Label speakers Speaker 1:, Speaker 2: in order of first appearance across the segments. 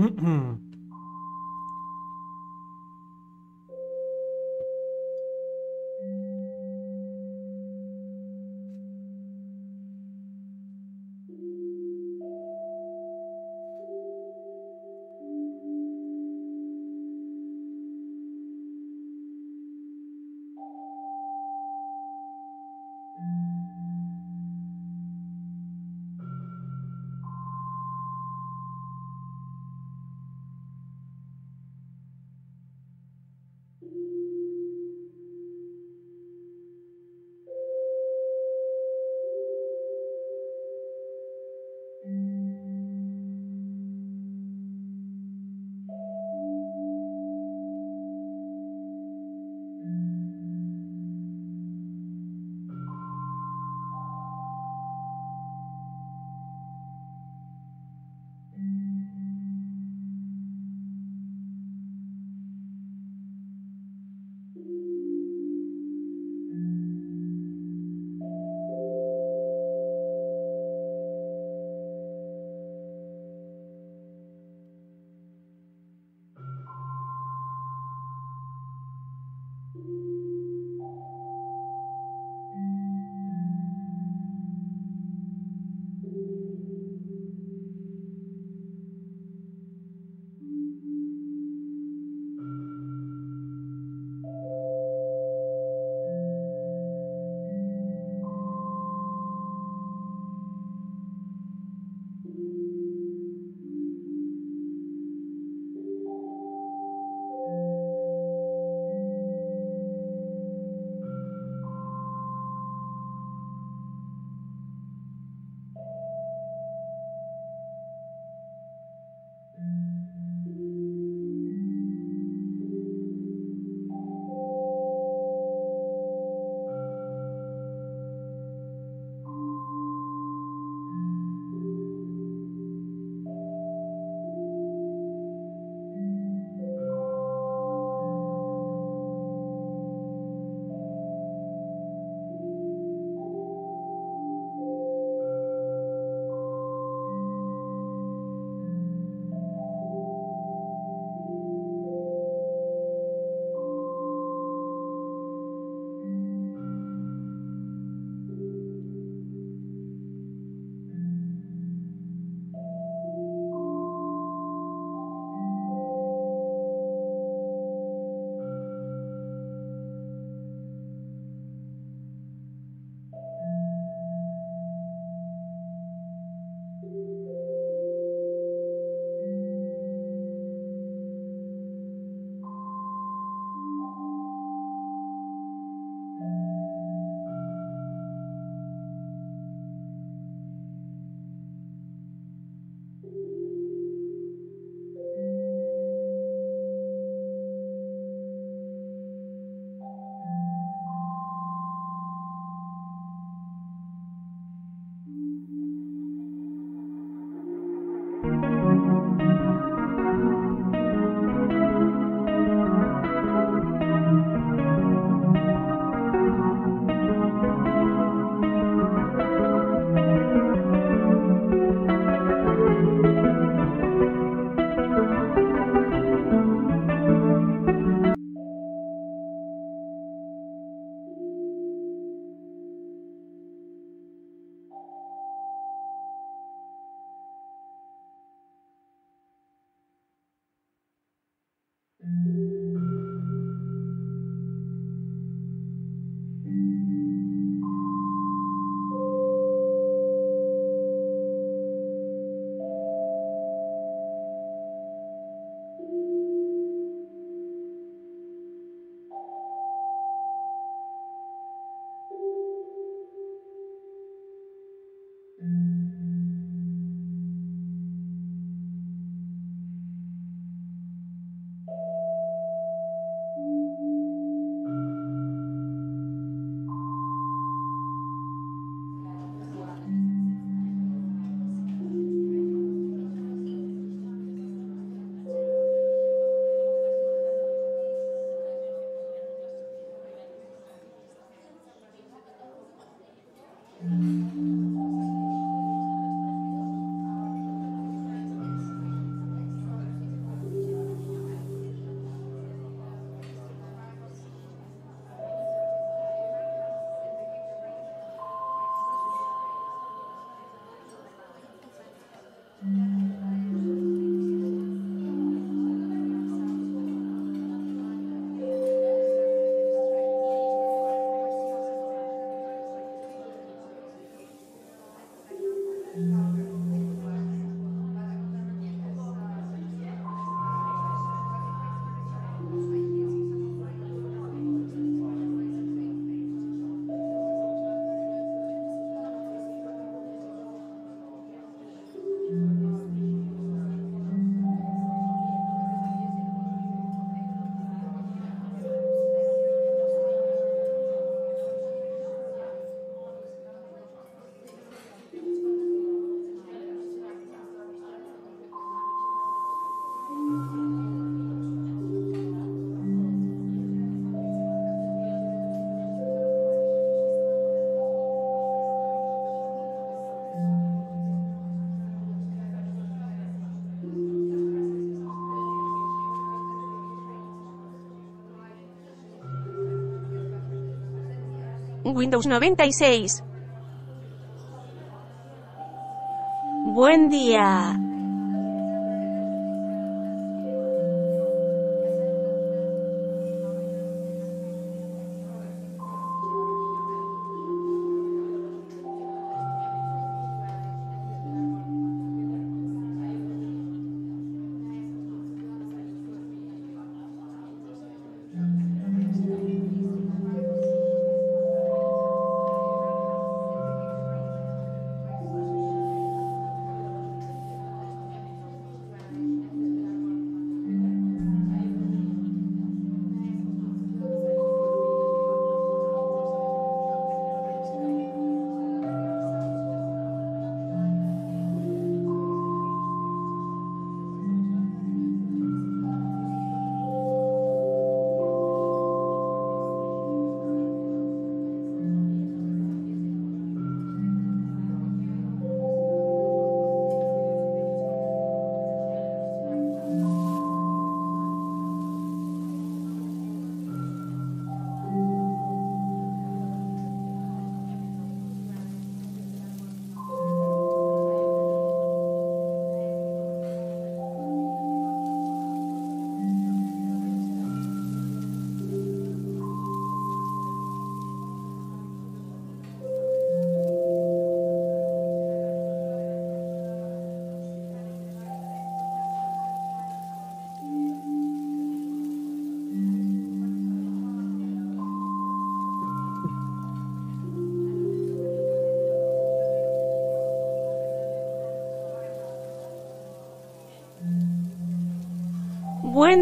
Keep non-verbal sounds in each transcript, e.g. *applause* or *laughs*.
Speaker 1: 嗯嗯。
Speaker 2: Windows 96. Buen día.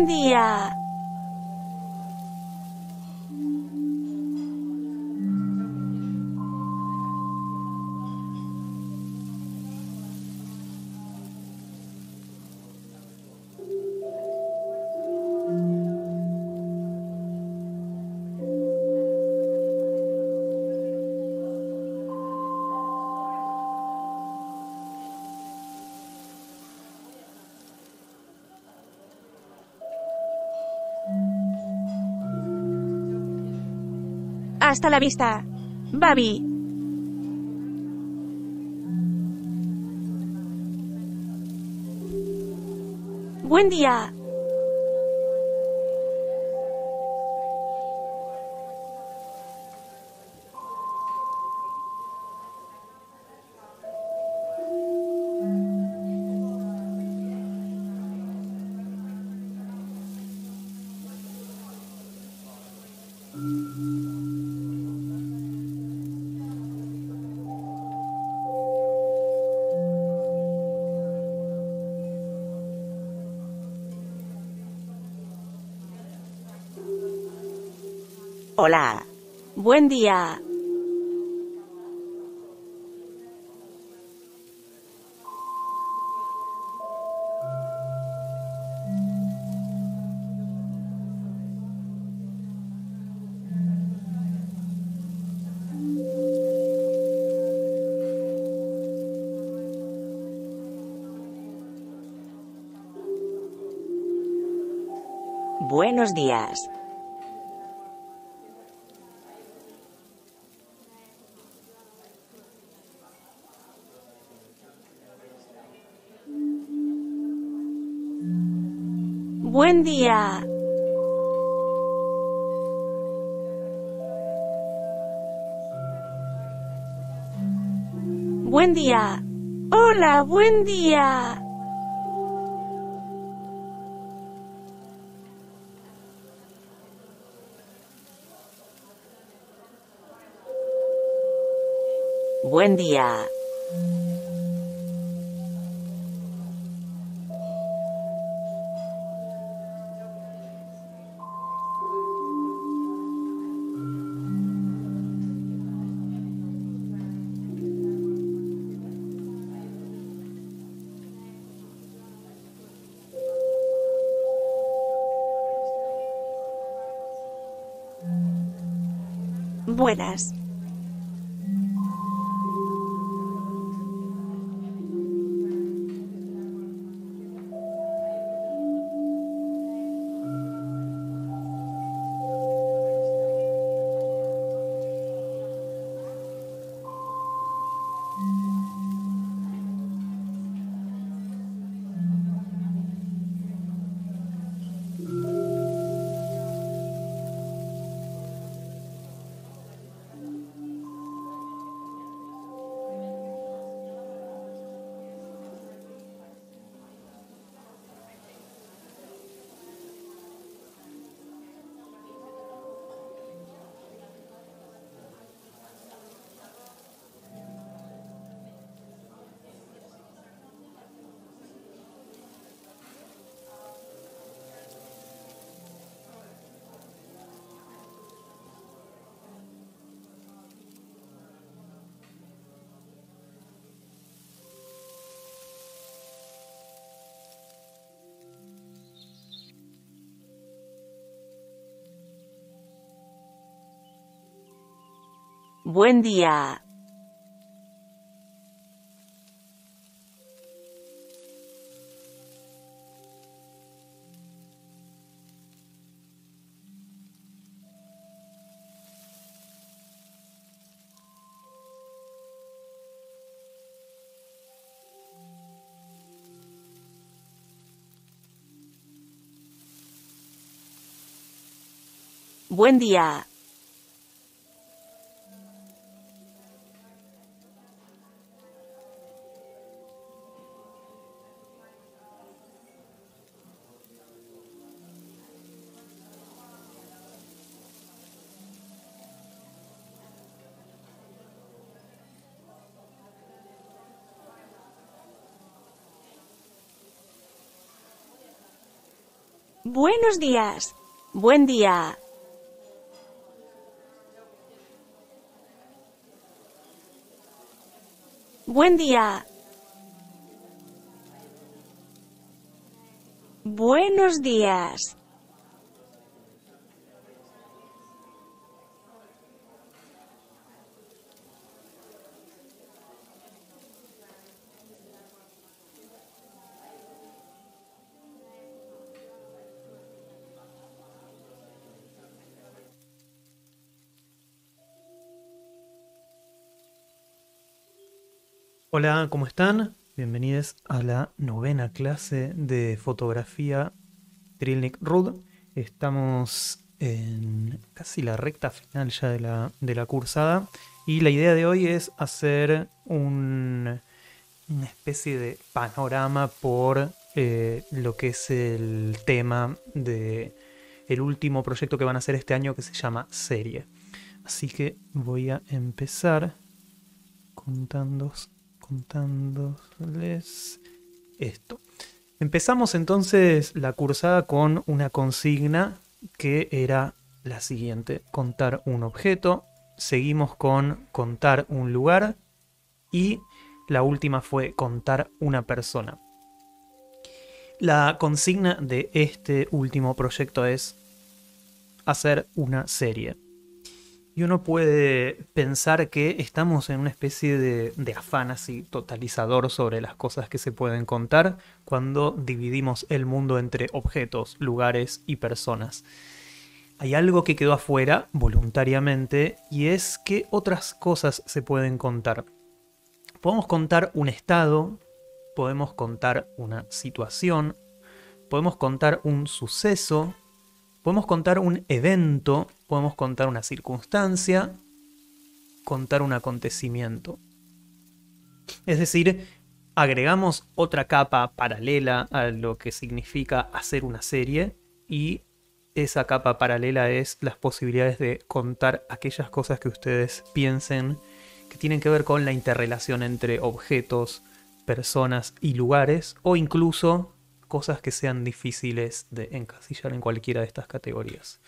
Speaker 2: buen día. Hasta la vista. Babi. Buen día. Hola. Buen día. Buenos días. Buen día. Buen día. Hola, buen día. Buen día. buenas. Buen día. Buen día. Buenos días. Buen día. Buen día. Buenos días.
Speaker 3: Hola, ¿cómo están? Bienvenidos a la novena clase de fotografía Trilnik Rud. Estamos en casi la recta final ya de la, cursada y la idea de hoy es hacer un, una especie de panorama por eh, lo que es el tema de último proyecto que van a hacer este año que se llama Serie. Así que voy a empezar contándos contándoles esto. Empezamos entonces la cursada con una consigna que era la siguiente, contar un objeto, seguimos con contar un lugar y la última fue contar una persona. La consigna de este último proyecto es hacer una serie y uno puede pensar que estamos en una especie de, de, afán así totalizador sobre las cosas que se pueden contar cuando dividimos el mundo entre objetos, lugares y personas. Hay algo que quedó afuera voluntariamente y es que otras cosas se pueden contar. Podemos contar un estado, podemos contar una situación, podemos contar un suceso, Podemos contar un evento, podemos contar una circunstancia, contar un acontecimiento. Es decir, agregamos otra capa paralela a lo que significa hacer una serie y esa capa paralela es las posibilidades de contar aquellas cosas que ustedes piensen que tienen que ver con la interrelación entre objetos, personas y lugares o incluso cosas que sean difíciles de encasillar en cualquiera de estas categorías.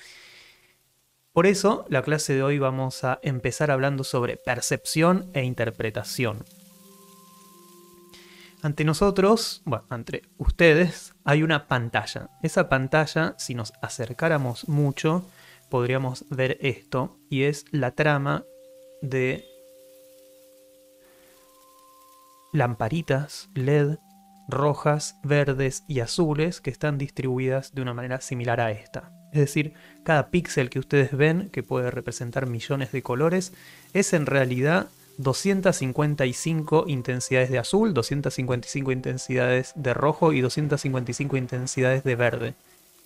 Speaker 3: Por eso, la clase de hoy vamos a empezar hablando sobre percepción e interpretación. Ante nosotros, bueno, entre ustedes, hay una pantalla. Esa pantalla, si nos acercáramos mucho, podríamos ver esto, y es la trama de lamparitas LED rojas, verdes y azules que están distribuidas de una manera similar a esta. Es decir, cada píxel que ustedes ven, que puede representar millones de colores, es en realidad 255 intensidades de azul, 255 intensidades de rojo y 255 intensidades de verde.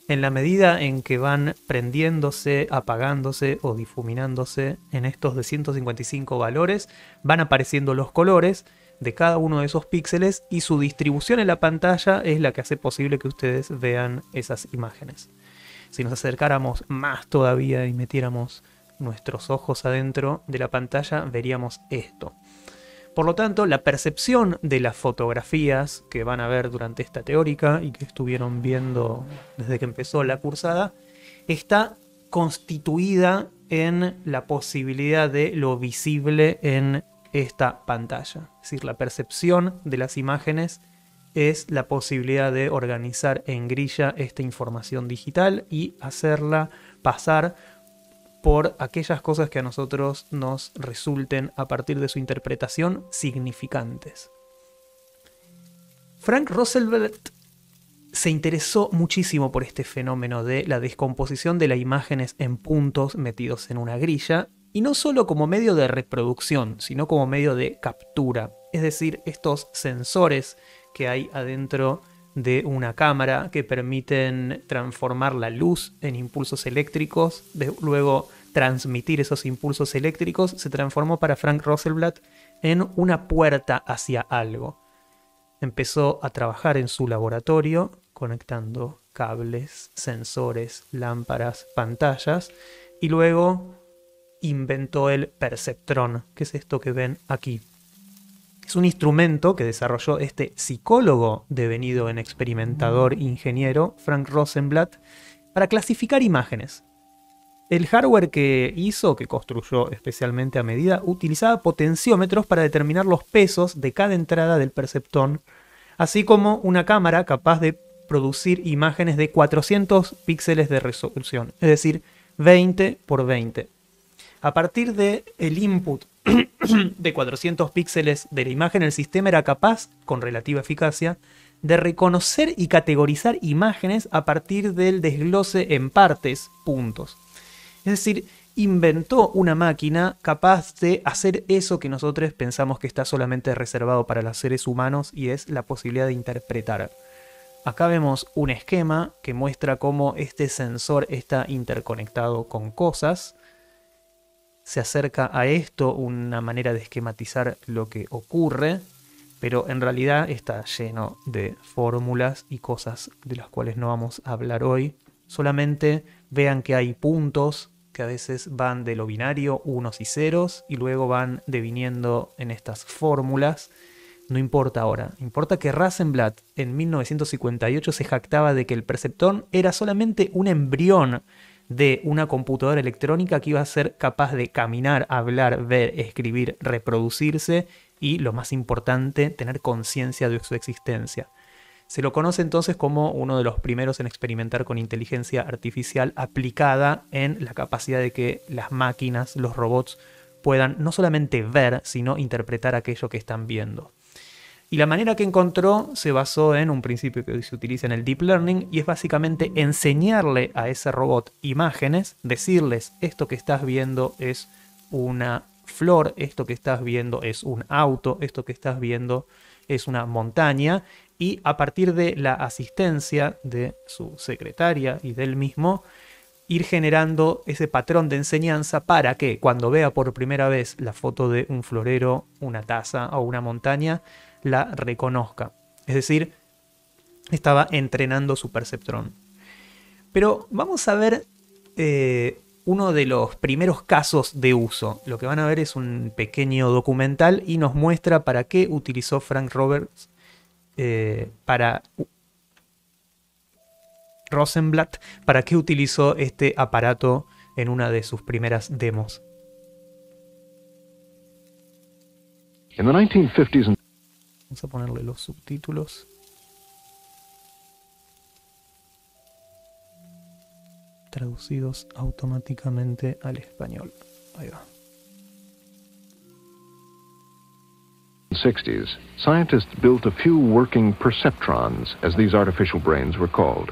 Speaker 3: En la medida en que van prendiéndose, apagándose o difuminándose en estos 255 valores, van apareciendo los colores de cada uno de esos píxeles y su distribución en la pantalla es la que hace posible que ustedes vean esas imágenes. Si nos acercáramos más todavía y metiéramos nuestros ojos adentro de la pantalla, veríamos esto. Por lo tanto, la percepción de las fotografías que van a ver durante esta teórica y que estuvieron viendo desde que empezó la cursada, está constituida en la posibilidad de lo visible en esta pantalla. Es decir, la percepción de las imágenes es la posibilidad de organizar en grilla esta información digital y hacerla pasar por aquellas cosas que a nosotros nos resulten a partir de su interpretación significantes. Frank Roosevelt se interesó muchísimo por este fenómeno de la descomposición de las imágenes en puntos metidos en una grilla y no solo como medio de reproducción, sino como medio de captura, es decir, estos sensores que hay adentro de una cámara que permiten transformar la luz en impulsos eléctricos, de luego transmitir esos impulsos eléctricos, se transformó para Frank Roselblatt en una puerta hacia algo. Empezó a trabajar en su laboratorio conectando cables, sensores, lámparas, pantallas y luego inventó el perceptrón, que es esto que ven aquí. Es un instrumento que desarrolló este psicólogo devenido en experimentador ingeniero, Frank Rosenblatt, para clasificar imágenes. El hardware que hizo, que construyó especialmente a medida, utilizaba potenciómetros para determinar los pesos de cada entrada del perceptrón, así como una cámara capaz de producir imágenes de 400 píxeles de resolución, es decir, 20 por 20. A partir del el input *clears throat* de 400 píxeles de la imagen, el sistema era capaz, con relativa eficacia, de reconocer y categorizar imágenes a partir del desglose en partes, puntos. Es decir, inventó una máquina capaz de hacer eso que nosotros pensamos que está solamente reservado para los seres humanos y es la posibilidad de interpretar. Acá vemos un esquema que muestra cómo este sensor está interconectado con cosas se acerca a esto, una manera de esquematizar lo que ocurre, pero en realidad está lleno de fórmulas y cosas de las cuales no vamos a hablar hoy. Solamente vean que hay puntos que a veces van de lo binario unos y ceros y luego van deviniendo en estas fórmulas. No importa ahora, importa que Rasenblatt en 1958 se jactaba de que el perceptón era solamente un embrión de una computadora electrónica que iba a ser capaz de caminar, hablar, ver, escribir, reproducirse y, lo más importante, tener conciencia de su existencia. Se lo conoce entonces como uno de los primeros en experimentar con inteligencia artificial aplicada en la capacidad de que las máquinas, los robots, puedan no solamente ver, sino interpretar aquello que están viendo. Y la manera que encontró se basó en un principio que se utiliza en el deep learning y es básicamente enseñarle a ese robot imágenes, decirles esto que estás viendo es una flor, esto que estás viendo es un auto, esto que estás viendo es una montaña y a partir de la asistencia de su secretaria y del mismo, ir generando ese patrón de enseñanza para que cuando vea por primera vez la foto de un florero, una taza o una montaña, la reconozca. Es decir, estaba entrenando su perceptrón. Pero vamos a ver eh, uno de los primeros casos de uso. Lo que van a ver es un pequeño documental y nos muestra para qué utilizó Frank Roberts eh, para Rosenblatt, para qué utilizó este aparato en una de sus primeras demos. Vamos a ponerle los subtítulos. Traducidos automáticamente al español. Ahí va.
Speaker 4: 60s, scientists built a few working perceptrons, as these artificial brains were called.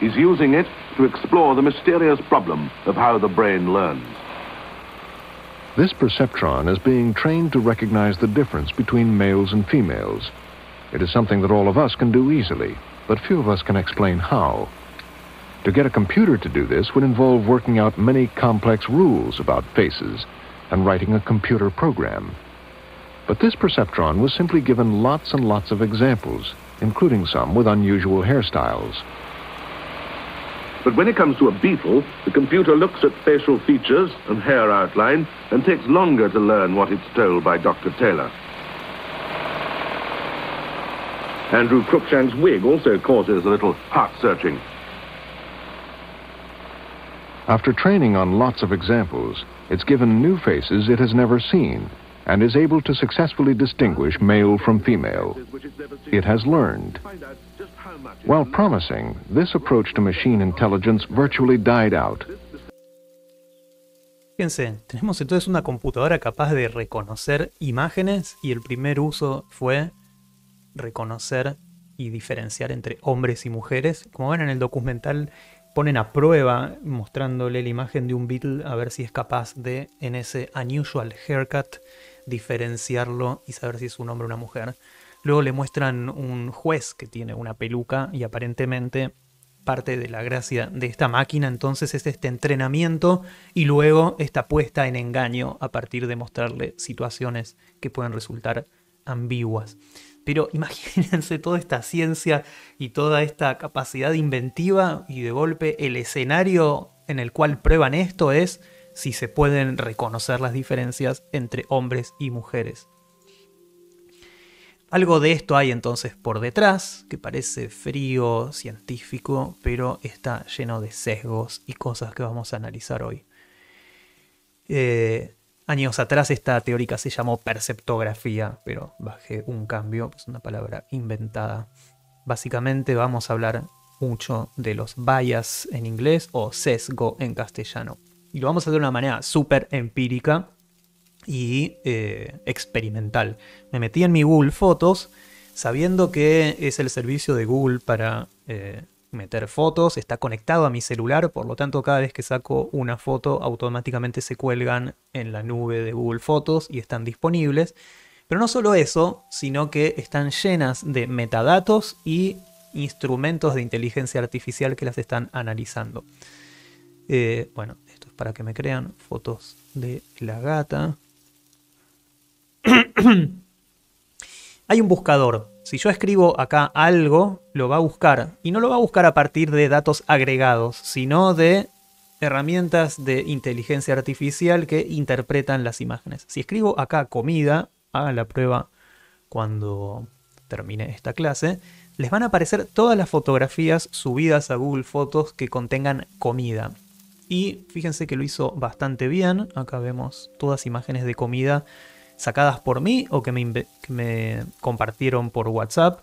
Speaker 4: He's using it to explore the mysterious problem of how the brain learns. This perceptron is being trained to recognize the difference between males and females. It is something that all of us can do easily, but few of us can explain how. To get a computer to do this would involve working out many complex rules about faces and writing a computer program. But this perceptron was simply given lots and lots of examples, including some with unusual hairstyles. But when it comes to a beetle, the computer looks at facial features and hair outline and takes longer to learn what it's told by Dr. Taylor. Andrew Cruikshank's wig also causes a little heart-searching. After training on lots of examples, it's given new faces it has never seen and is able to successfully distinguish male from female. It has learned. While promising,
Speaker 3: Fíjense, tenemos entonces una computadora capaz de reconocer imágenes y el primer uso fue reconocer y diferenciar entre hombres y mujeres. Como ven en el documental, ponen a prueba mostrándole la imagen de un Beatle a ver si es capaz de, en ese unusual haircut, diferenciarlo y saber si es un hombre o una mujer. Luego le muestran un juez que tiene una peluca y aparentemente parte de la gracia de esta máquina entonces es este entrenamiento y luego esta puesta en engaño a partir de mostrarle situaciones que pueden resultar ambiguas. Pero *laughs* imagínense toda esta ciencia y toda esta capacidad inventiva y de golpe el escenario en el cual prueban esto es si se pueden reconocer las diferencias entre hombres y mujeres. Algo de esto hay entonces por detrás, que parece frío, científico, pero está lleno de sesgos y cosas que vamos a analizar hoy. Eh, años atrás esta teórica se llamó perceptografía, pero bajé un cambio, es una palabra inventada. Básicamente vamos a hablar mucho de los bias en inglés o sesgo en castellano. Y lo vamos a hacer de una manera súper empírica, y eh, experimental. Me metí en mi Google Fotos, sabiendo que es el servicio de Google para eh, meter fotos, está conectado a mi celular, por lo tanto cada vez que saco una foto automáticamente se cuelgan en la nube de Google Fotos y están disponibles. Pero no solo eso, sino que están llenas de metadatos y instrumentos de inteligencia artificial que las están analizando. Eh, bueno, esto es para que me crean fotos de la gata. *clears throat* Hay un buscador. Si yo escribo acá algo, lo va a buscar. Y no lo va a buscar a partir de datos agregados, sino de herramientas de inteligencia artificial que interpretan las imágenes. Si escribo acá comida, hagan la prueba cuando termine esta clase, les van a aparecer todas las fotografías subidas a Google Fotos que contengan comida. Y fíjense que lo hizo bastante bien. Acá vemos todas imágenes de comida sacadas por mí o que me, compartieron por WhatsApp.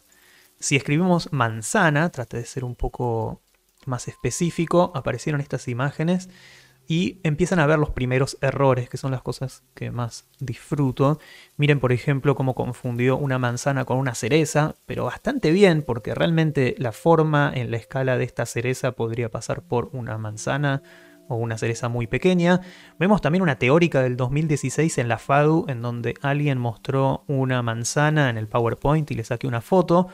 Speaker 3: Si escribimos manzana, trate de ser un poco más específico, aparecieron estas imágenes y empiezan a ver los primeros errores, que son las cosas que más disfruto. Miren, por ejemplo, cómo confundió una manzana con una cereza, pero bastante bien, porque realmente la forma en la escala de esta cereza podría pasar por una manzana o una cereza muy pequeña. Vemos también una teórica del 2016 en la FADU, en donde alguien mostró una manzana en el PowerPoint y le saqué una foto.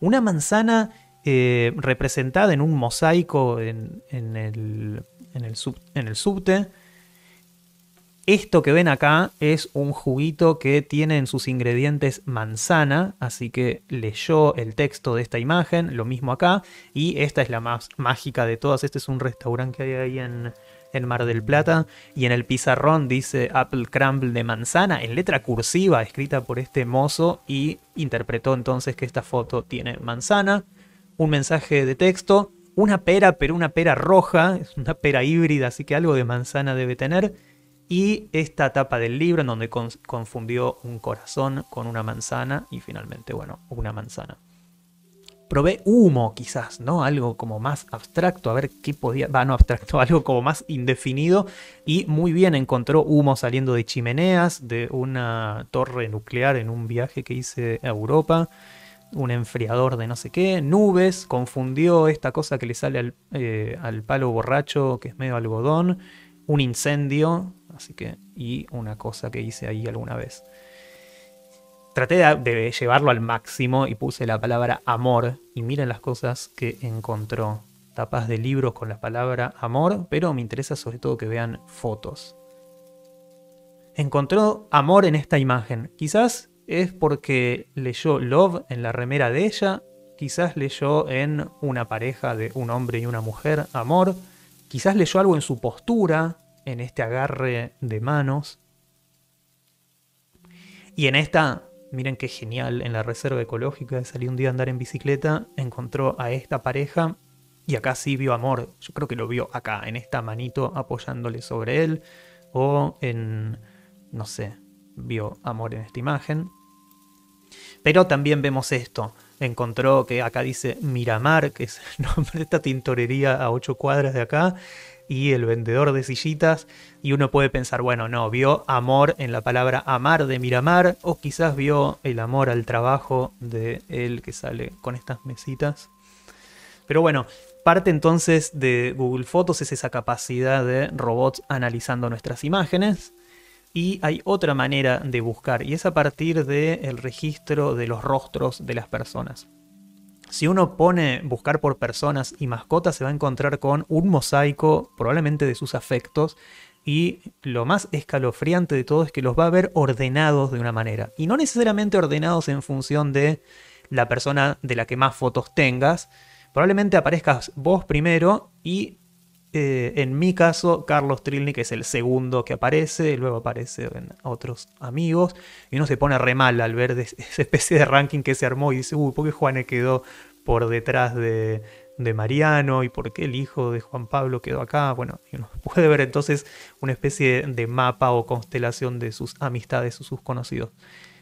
Speaker 3: Una manzana eh, representada en un mosaico en el subte esto que ven acá es un juguito que tiene en sus ingredientes manzana, así que leyó el texto de esta imagen, lo mismo acá, y esta es la más mágica de todas, este es un restaurante que hay ahí en, en Mar del Plata, y en el pizarrón dice Apple Crumble de manzana, en letra cursiva escrita por este mozo, y interpretó entonces que esta foto tiene manzana, un mensaje de texto, una pera, pero una pera roja, es una pera híbrida, así que algo de manzana debe tener, y esta etapa del libro en donde confundió un corazón con una manzana y finalmente, bueno, una manzana. Probé humo quizás, ¿no? Algo como más abstracto, a ver qué podía, va, no abstracto, *laughs* algo como más indefinido y muy bien encontró humo saliendo de chimeneas, de una torre nuclear en un viaje que hice a Europa un enfriador de no sé qué, nubes, confundió esta cosa que le sale al, eh, al, palo borracho, que es medio algodón, un incendio, Así que, y una cosa que hice ahí alguna vez. Traté de, llevarlo al máximo y puse la palabra amor. Y miren las cosas que encontró. Tapas de libros con la palabra amor, pero me interesa sobre todo que vean fotos. Encontró amor en esta imagen. Quizás es porque leyó love en la remera de ella quizás leyó en una pareja de un hombre y una mujer amor, quizás leyó algo en su postura, en este agarre de manos. Y en esta, miren qué genial, en la reserva ecológica, salí un día a andar en bicicleta, encontró a esta pareja y acá sí vio amor. Yo creo que lo vio acá, en esta manito apoyándole sobre él o en, no sé, vio amor en esta imagen. Pero también vemos esto. Encontró que acá dice Miramar, que es el nombre de esta tintorería a ocho cuadras de acá, y el vendedor de sillitas. Y uno puede pensar, bueno, no, vio amor en la palabra amar de Miramar, o quizás vio el amor al trabajo de él que sale con estas mesitas. Pero bueno, parte entonces de Google Fotos es esa capacidad de robots analizando nuestras imágenes. Y hay otra manera de buscar, y es a partir del el registro de los rostros de las personas. Si uno pone buscar por personas y mascotas, se va a encontrar con un mosaico probablemente de sus afectos y lo más escalofriante de todo es que los va a ver ordenados de una manera. Y no necesariamente ordenados en función de la persona de la que más fotos tengas. Probablemente aparezcas vos primero y eh, en mi caso, Carlos Trilnik es el segundo que aparece, luego en otros amigos, y uno se pone re mal al ver *laughs* esa especie de ranking que se armó y dice, uy, ¿por qué Juane quedó por detrás de, de Mariano? ¿Y por qué el hijo de Juan Pablo quedó acá? Bueno, uno *laughs* puede ver entonces una especie de mapa o constelación de sus amistades o sus conocidos.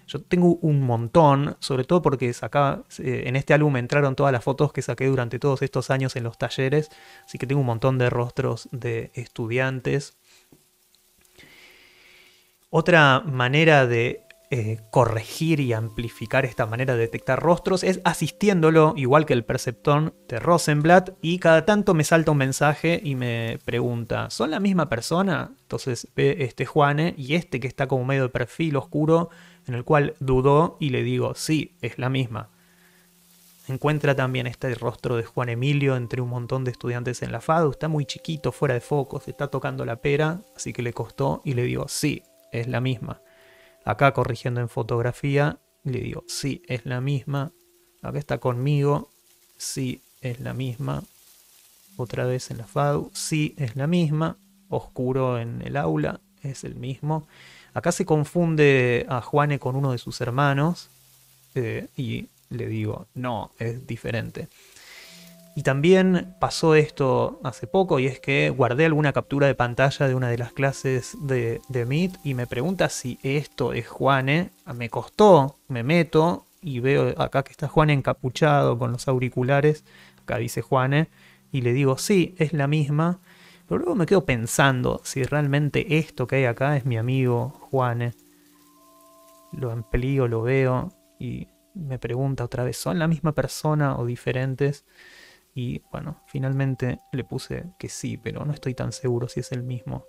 Speaker 3: Yo tengo un montón, sobre todo porque eh, en este álbum entraron todas las fotos que saqué durante todos estos años en los talleres, así que tengo un montón de rostros de estudiantes. Otra manera de eh, corregir y amplificar esta manera de detectar rostros es asistiéndolo, igual que el perceptón de Rosenblatt, y cada tanto me salta un mensaje y me pregunta, ¿son la misma persona? Entonces ve este Juane y este que está como medio de perfil oscuro en el cual dudó y le digo, sí, es la misma. Encuentra también este rostro de Juan Emilio entre un montón de estudiantes en la FADU, está muy chiquito, fuera de foco, se está tocando la pera, así que le costó y le digo, sí, es la misma. Acá corrigiendo en fotografía, le digo, sí, es la misma. Acá está conmigo, sí, es la misma. Otra vez en la FADU, sí, es la misma. Oscuro en el aula, es el mismo. Acá se confunde a Juane con uno de sus hermanos eh, y le digo, no, es diferente. Y también pasó esto hace poco y es que guardé alguna captura de pantalla de una de las clases de, de Meet y me pregunta si esto es Juane. Me costó, me meto y veo acá que está Juane encapuchado con los auriculares. Acá dice Juane y le digo, sí, es la misma. Pero luego me quedo pensando si realmente esto que hay acá es mi amigo Juan. Lo amplío, lo veo y me pregunta otra vez, ¿son la misma persona o diferentes? Y bueno, finalmente le puse que sí, pero no estoy tan seguro si es el mismo.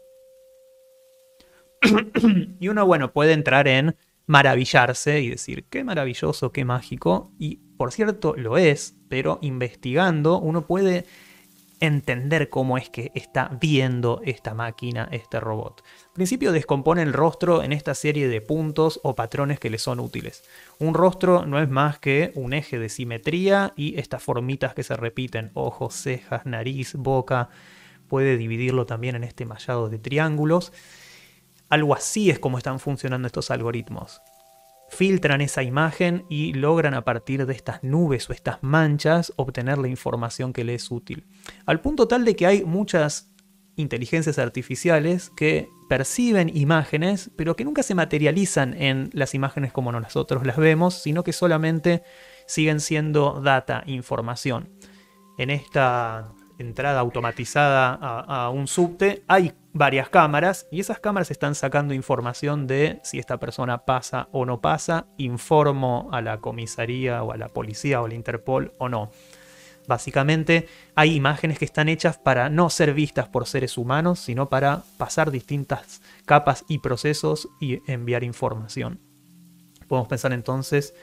Speaker 3: *coughs* y uno, bueno, puede entrar en maravillarse y decir, qué maravilloso, qué mágico. Y por cierto, lo es, pero investigando uno puede entender cómo es que está viendo esta máquina, este robot. Al principio descompone el rostro en esta serie de puntos o patrones que le son útiles. Un rostro no es más que un eje de simetría y estas formitas que se repiten, ojos, cejas, nariz, boca. Puede dividirlo también en este mallado de triángulos. Algo así es como están funcionando estos algoritmos filtran esa imagen y logran a partir de estas nubes o estas manchas obtener la información que les es útil. Al punto tal de que hay muchas inteligencias artificiales que perciben imágenes, pero que nunca se materializan en las imágenes como nosotros las vemos, sino que solamente siguen siendo data, información. En esta entrada automatizada a, un subte, hay varias cámaras y esas cámaras están sacando información de si esta persona pasa o no pasa, informo a la comisaría o a la policía o al la Interpol o no. Básicamente hay imágenes que están hechas para no ser vistas por seres humanos, sino para pasar distintas capas y procesos y enviar información. Podemos pensar entonces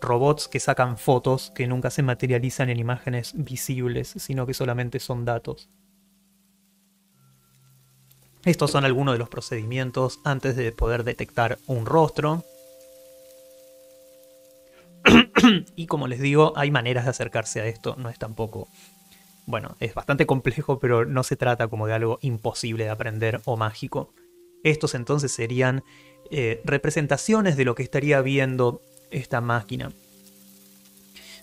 Speaker 3: robots que sacan fotos que nunca se materializan en imágenes visibles, sino que solamente son datos. Estos son algunos de los procedimientos antes de poder detectar un rostro. *clears throat* y como les digo, hay maneras de acercarse a esto, no es tampoco... Bueno, es bastante complejo, pero no se trata como de algo imposible de aprender o mágico. Estos entonces serían eh, representaciones de lo que estaría viendo esta máquina.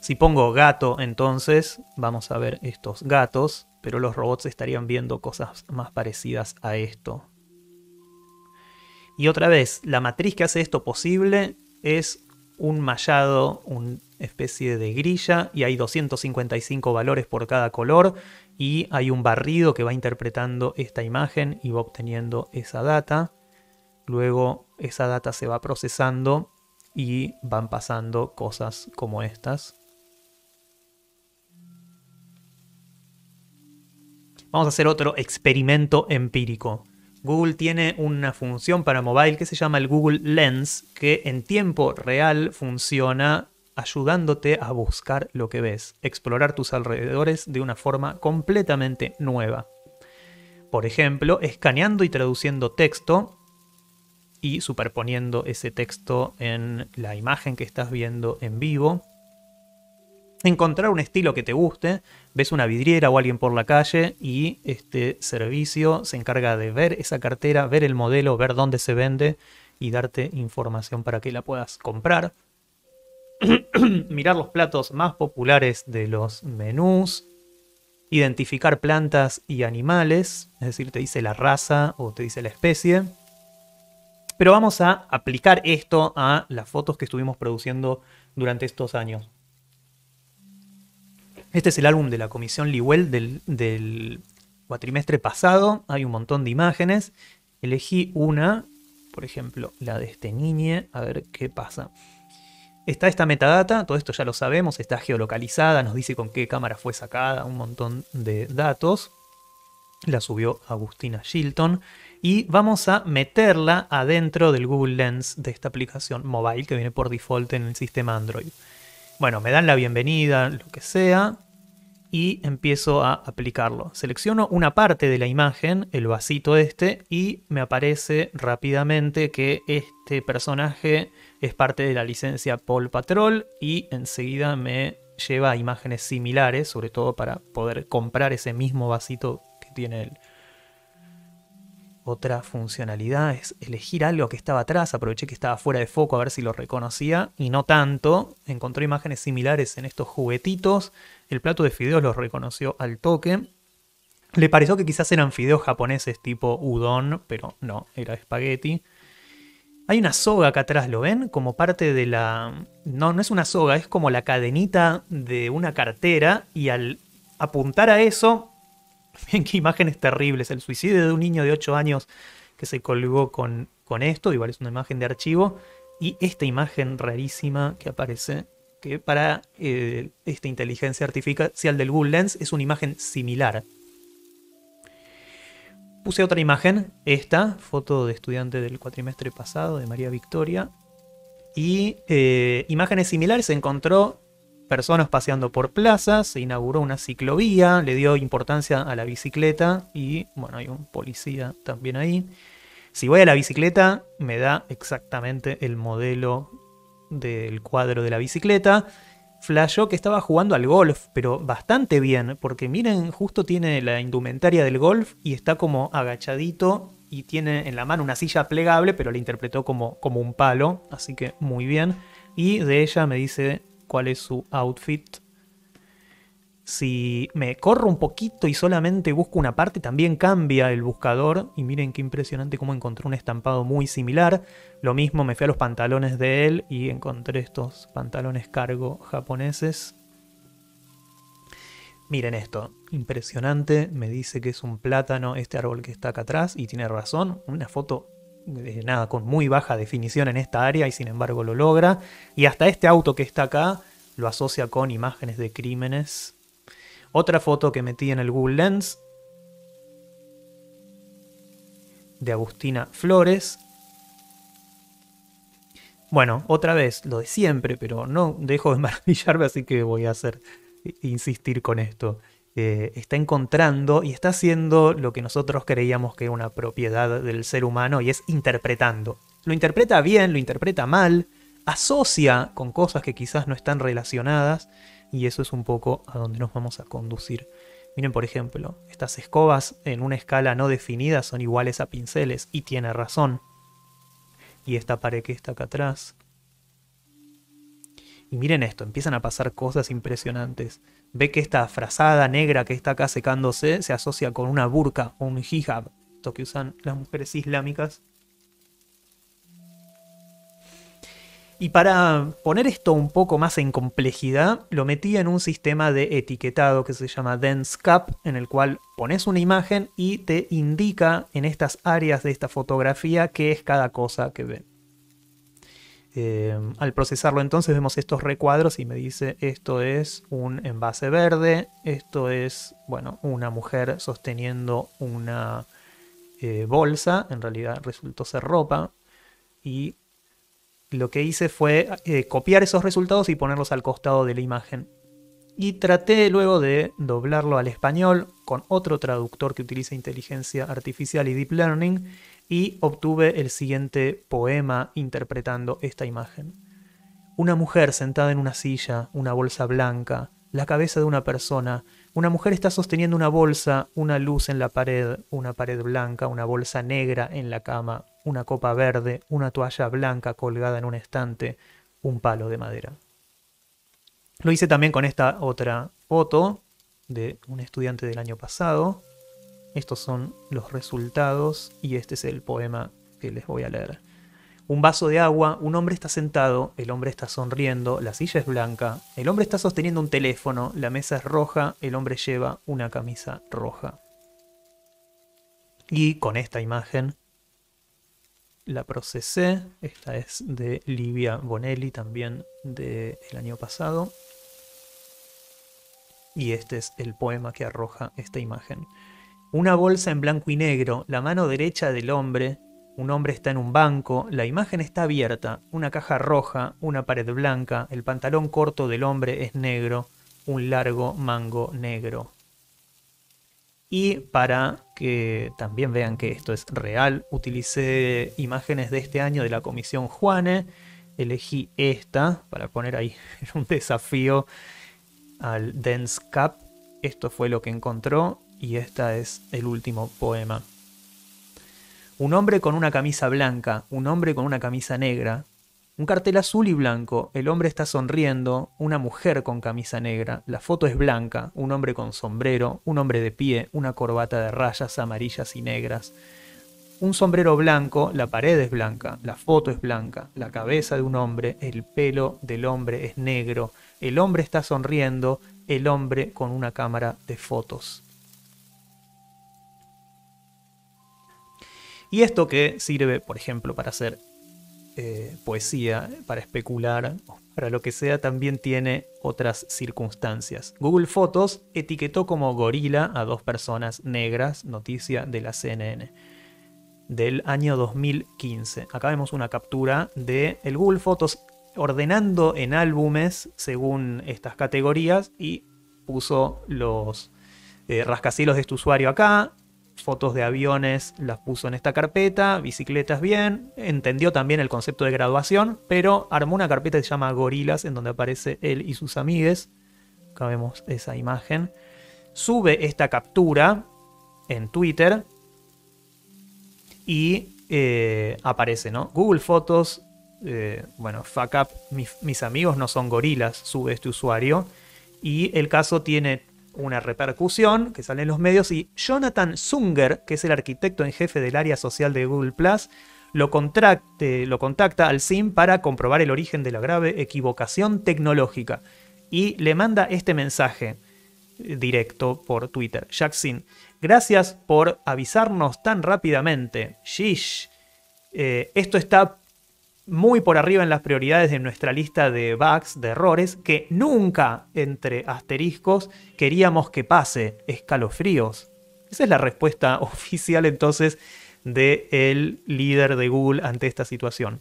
Speaker 3: Si pongo gato, entonces vamos a ver estos gatos, pero los robots estarían viendo cosas más parecidas a esto. Y otra vez, la matriz que hace esto posible es un mallado, una especie de grilla, y hay 255 valores por cada color, y hay un barrido que va interpretando esta imagen y va obteniendo esa data. Luego esa data se va procesando y van pasando cosas como estas. Vamos a hacer otro experimento empírico. Google tiene una función para mobile que se llama el Google Lens, que en tiempo real funciona ayudándote a buscar lo que ves, explorar tus alrededores de una forma completamente nueva. Por ejemplo, escaneando y traduciendo texto y superponiendo ese texto en la imagen que estás viendo en vivo. Encontrar un estilo que te guste, ves una vidriera o alguien por la calle y este servicio se encarga de ver esa cartera, ver el modelo, ver dónde se vende y darte información para que la puedas comprar. *clears throat* Mirar los platos más populares de los menús, identificar plantas y animales, es decir, te dice la raza o te dice la especie pero vamos a aplicar esto a las fotos que estuvimos produciendo durante estos años. Este es el álbum de la Comisión Liwell del, cuatrimestre pasado. Hay un montón de imágenes. Elegí una, por ejemplo, la de este niño. A ver qué pasa. Está esta metadata, todo esto ya lo sabemos, está geolocalizada, nos dice con qué cámara fue sacada, un montón de datos. La subió Agustina Shilton y vamos a meterla adentro del Google Lens de esta aplicación mobile que viene por default en el sistema Android. Bueno, me dan la bienvenida, lo que sea, y empiezo a aplicarlo. Selecciono una parte de la imagen, el vasito este, y me aparece rápidamente que este personaje es parte de la licencia Paul Patrol y enseguida me lleva a imágenes similares, sobre todo para poder comprar ese mismo vasito que tiene el otra funcionalidad, es elegir algo que estaba atrás, aproveché que estaba fuera de foco a ver si lo reconocía y no tanto, Encontró imágenes similares en estos juguetitos, el plato de fideos los reconoció al toque, le pareció que quizás eran fideos japoneses tipo udon, pero no, era espagueti. Hay una soga acá atrás, ¿lo ven? Como parte de la... No, no es una soga, es como la cadenita de una cartera y al apuntar a eso Miren *laughs* qué imágenes terribles. El suicidio de un niño de 8 años que se colgó con, con esto, igual es una imagen de archivo. Y esta imagen rarísima que aparece, que para eh, esta inteligencia artificial del Google Lens es una imagen similar. Puse otra imagen, esta, foto de estudiante del cuatrimestre pasado de María Victoria. Y eh, imágenes similares se encontró personas paseando por plazas, se inauguró una ciclovía, le dio importancia a la bicicleta y, bueno, hay un policía también ahí. Si voy a la bicicleta, me da exactamente el modelo del cuadro de la bicicleta. Flashó que estaba jugando al golf, pero bastante bien, porque miren, justo tiene la indumentaria del golf y está como agachadito y tiene en la mano una silla plegable, pero la interpretó como, como un palo, así que muy bien. Y de ella me dice cuál es su outfit. Si me corro un poquito y solamente busco una parte, también cambia el buscador. Y miren qué impresionante cómo encontré un estampado muy similar. Lo mismo me fui a los pantalones de él y encontré estos pantalones cargo japoneses. Miren esto, impresionante. Me dice que es un plátano este árbol que está acá atrás y tiene razón. Una foto nada, con muy baja definición en esta área y sin embargo lo logra. Y hasta este auto que está acá lo asocia con imágenes de crímenes. Otra foto que metí en el Google Lens de Agustina Flores. Bueno, otra vez lo de siempre, pero no dejo de *laughs* maravillarme, así que voy a hacer insistir con esto. Eh, está encontrando y está haciendo lo que nosotros creíamos que era una propiedad del ser humano y es interpretando. Lo interpreta bien, lo interpreta mal, asocia con cosas que quizás no están relacionadas y eso es un poco a donde nos vamos a conducir. Miren, por ejemplo, estas escobas en una escala no definida son iguales a pinceles y tiene razón. Y esta pared que está acá atrás. Y miren esto, empiezan a pasar cosas impresionantes ve que esta frazada negra que está acá secándose se asocia con una burka o un hijab, esto que usan las mujeres islámicas. Y para poner esto un poco más en complejidad, lo metí en un sistema de etiquetado que se llama DenseCap, en el cual pones una imagen y te indica en estas áreas de esta fotografía qué es cada cosa que ven. Eh, al procesarlo entonces vemos estos recuadros y me dice esto es un envase verde, esto es, bueno, una mujer sosteniendo una eh, bolsa, en realidad resultó ser ropa, y lo que hice fue eh, copiar esos resultados y ponerlos al costado de la imagen. Y traté luego de doblarlo al español con otro traductor que utiliza inteligencia artificial y deep learning y obtuve el siguiente poema interpretando esta imagen. Una mujer sentada en una silla, una bolsa blanca, la cabeza de una persona. Una mujer está sosteniendo una bolsa, una luz en la pared, una pared blanca, una bolsa negra en la cama, una copa verde, una toalla blanca colgada en un estante, un palo de madera. Lo hice también con esta otra foto de un estudiante del año pasado, estos son los resultados y este es el poema que les voy a leer. Un vaso de agua, un hombre está sentado, el hombre está sonriendo, la silla es blanca, el hombre está sosteniendo un teléfono, la mesa es roja, el hombre lleva una camisa roja. Y con esta imagen la procesé, esta es de Livia Bonelli también del año pasado. Y este es el poema que arroja esta imagen. Una bolsa en blanco y negro, la mano derecha del hombre, un hombre está en un banco, la imagen está abierta, una caja roja, una pared blanca, el pantalón corto del hombre es negro, un largo mango negro. Y para que también vean que esto es real, utilicé imágenes de este año de la Comisión Juane, elegí esta para poner ahí *laughs* un desafío al Dance Cup. Esto fue lo que encontró y esta es el último poema. Un hombre con una camisa blanca, un hombre con una camisa negra, un cartel azul y blanco, el hombre está sonriendo, una mujer con camisa negra, la foto es blanca, un hombre con sombrero, un hombre de pie, una corbata de rayas amarillas y negras, un sombrero blanco, la pared es blanca, la foto es blanca, la cabeza de un hombre, el pelo del hombre es negro, el hombre está sonriendo, el hombre con una cámara de fotos. Y esto que sirve, por ejemplo, para hacer eh, poesía, para especular, para lo que sea, también tiene otras circunstancias. Google Fotos etiquetó como gorila a dos personas negras, noticia de la CNN del año 2015. Acá vemos una captura de el Google Fotos ordenando en álbumes según estas categorías y puso los eh, rascacielos de este usuario acá, fotos de aviones las puso en esta carpeta, bicicletas bien, entendió también el concepto de graduación, pero armó una carpeta que se llama Gorilas, en donde aparece él y sus amigues. Acá vemos esa imagen. Sube esta captura en Twitter y eh, aparece, ¿no? Google Fotos, eh, bueno, fuck up, mis amigos no son gorilas, sube este usuario. Y el caso tiene una repercusión que sale en los medios y Jonathan Zunger, que es el arquitecto en jefe del área social de Google Plus, lo, lo contacta al SIM para comprobar el origen de la grave equivocación tecnológica y le manda este mensaje eh, directo por Twitter. Jack gracias por avisarnos tan rápidamente. Shish, eh, esto está muy por arriba en las prioridades de nuestra lista de bugs, de errores, que nunca, entre asteriscos, queríamos que pase, escalofríos. Esa es la respuesta *laughs* oficial entonces del el líder de Google ante esta situación.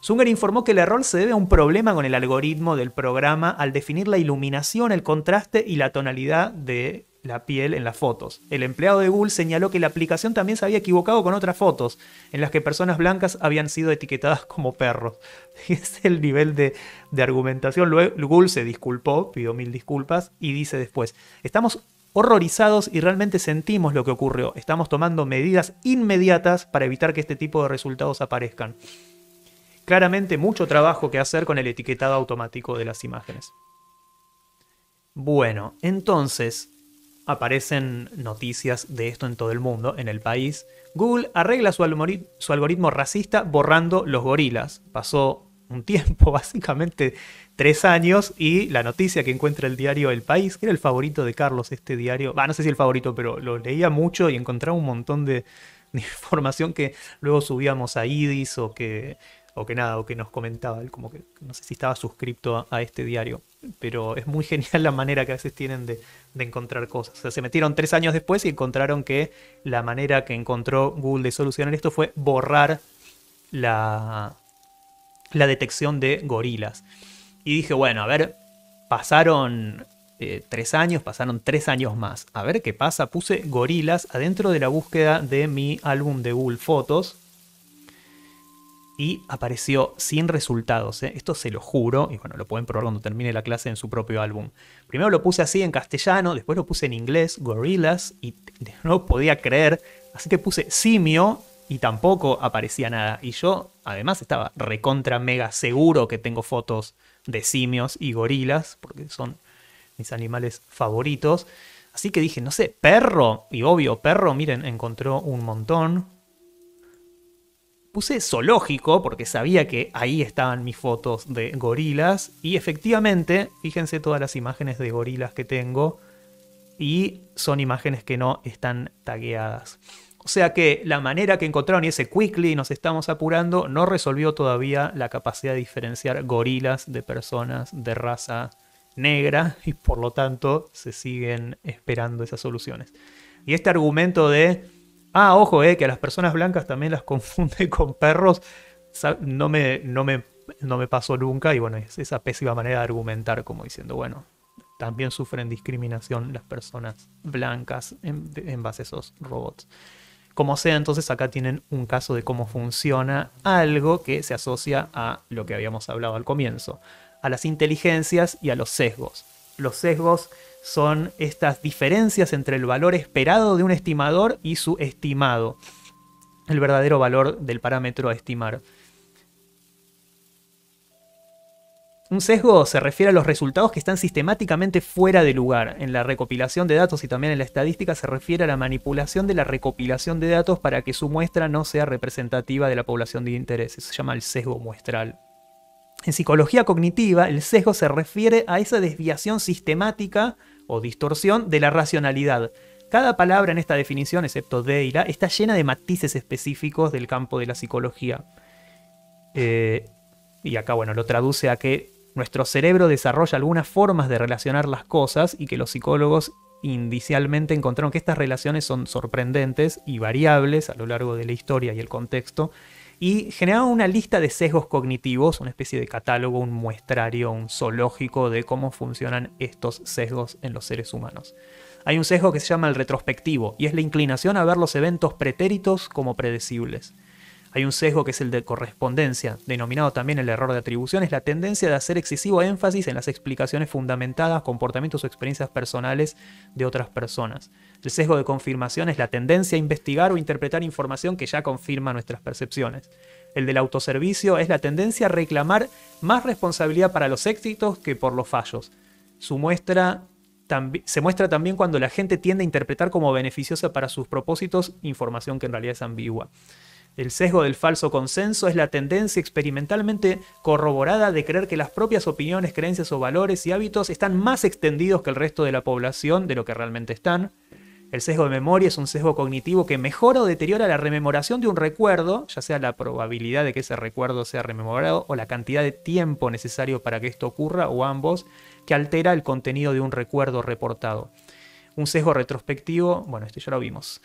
Speaker 3: Sunger informó que el error se debe a un problema con el algoritmo del programa al definir la iluminación, el contraste y la tonalidad de la piel en las fotos. El empleado de Google señaló que la aplicación también se había equivocado con otras fotos, en las que personas blancas habían sido etiquetadas *laughs* como perros. *laughs* Es el nivel de, argumentación. Luego, Google se disculpó, pidió mil disculpas y dice después, estamos horrorizados y realmente sentimos lo que ocurrió. Estamos tomando medidas inmediatas para evitar que este tipo de resultados aparezcan. Claramente mucho trabajo que hacer con el etiquetado automático de las imágenes. Bueno, entonces, aparecen noticias de esto en todo el mundo, en el país. Google arregla su, algoritmo, racista borrando los gorilas. Pasó un tiempo, *laughs* básicamente tres años, y la noticia que encuentra el diario El País, que era el favorito de Carlos, este diario, no sé si el favorito, pero lo leía mucho y encontraba un montón de, de *laughs* información que luego subíamos a IDIS o que o que nada, o que nos comentaba, como que no sé si estaba suscripto a, este diario, pero es muy *laughs* genial la manera que a veces tienen de, encontrar cosas. O sea, se metieron tres años después y encontraron que la manera que encontró Google de solucionar esto fue borrar la, la detección de gorilas. Y dije, bueno, a ver, pasaron eh, tres años, pasaron tres años más. A ver qué pasa. Puse gorilas adentro de la búsqueda de mi álbum de Google Fotos y apareció sin resultados. ¿eh? Esto se lo juro, y bueno, lo pueden probar cuando termine la clase en su propio álbum. Primero lo puse así en castellano, después lo puse en inglés, gorilas y *laughs* no podía creer. Así que puse simio y tampoco aparecía nada. Y yo, además, estaba recontra mega seguro que tengo fotos de simios y gorilas, porque son mis animales favoritos. Así que dije, no sé, perro, y obvio, perro, miren, encontró un montón, Puse zoológico porque sabía que ahí estaban mis fotos de gorilas y efectivamente, fíjense todas las imágenes de gorilas que tengo y son imágenes que no están tagueadas. O sea que la manera que encontraron y ese quickly nos estamos apurando no resolvió todavía la capacidad de diferenciar gorilas de personas de raza negra y por lo tanto se siguen esperando esas soluciones. Y este argumento de Ah, ojo, eh, que a las personas blancas también las *laughs* confunde con perros. No me, no me, no me pasó nunca y bueno, es esa pésima manera de argumentar como diciendo, bueno, también sufren discriminación las personas blancas en, en, base a esos robots. Como sea, entonces acá tienen un caso de cómo funciona algo que se asocia a lo que habíamos hablado al comienzo, a las inteligencias y a los sesgos. Los sesgos son estas diferencias entre el valor esperado de un estimador y su estimado, el verdadero valor del parámetro a estimar. Un sesgo se refiere a los resultados que están sistemáticamente fuera de lugar. En la recopilación de datos y también en la estadística se refiere a la manipulación de la recopilación de datos para que su muestra no sea representativa de la población de interés. se llama el sesgo muestral. En psicología cognitiva, el sesgo se refiere a esa desviación sistemática o distorsión de la racionalidad. Cada palabra en esta definición, excepto Deira, está llena de matices específicos del campo de la psicología. Eh, y acá, bueno, lo traduce a que nuestro cerebro desarrolla algunas formas de relacionar las cosas y que los psicólogos inicialmente encontraron que estas relaciones son sorprendentes y variables a lo largo de la historia y el contexto y generaba una lista de sesgos cognitivos, una especie de catálogo, un muestrario, un zoológico de cómo funcionan estos sesgos en los seres humanos. Hay un sesgo que se llama el retrospectivo, y es la inclinación a ver los eventos pretéritos como predecibles. Hay un sesgo que es el de correspondencia, denominado también el error de atribución, es la tendencia de hacer excesivo énfasis en las explicaciones fundamentadas, comportamientos o experiencias personales de otras personas. El sesgo de confirmación es la tendencia a investigar o interpretar información que ya confirma nuestras percepciones. El del autoservicio es la tendencia a reclamar más responsabilidad para los éxitos que por los fallos. Su muestra se muestra también cuando la gente tiende a interpretar como beneficiosa para sus propósitos información que en realidad es ambigua. El sesgo del falso consenso es la tendencia experimentalmente corroborada de creer que las propias opiniones, creencias o valores y hábitos están más extendidos que el resto de la población de lo que realmente están. El sesgo de memoria es un sesgo cognitivo que mejora o deteriora la rememoración de un recuerdo, ya sea la probabilidad de que ese recuerdo sea rememorado o la cantidad de tiempo necesario para que esto ocurra o ambos, que altera el contenido de un recuerdo reportado. Un sesgo retrospectivo, bueno, este ya lo vimos.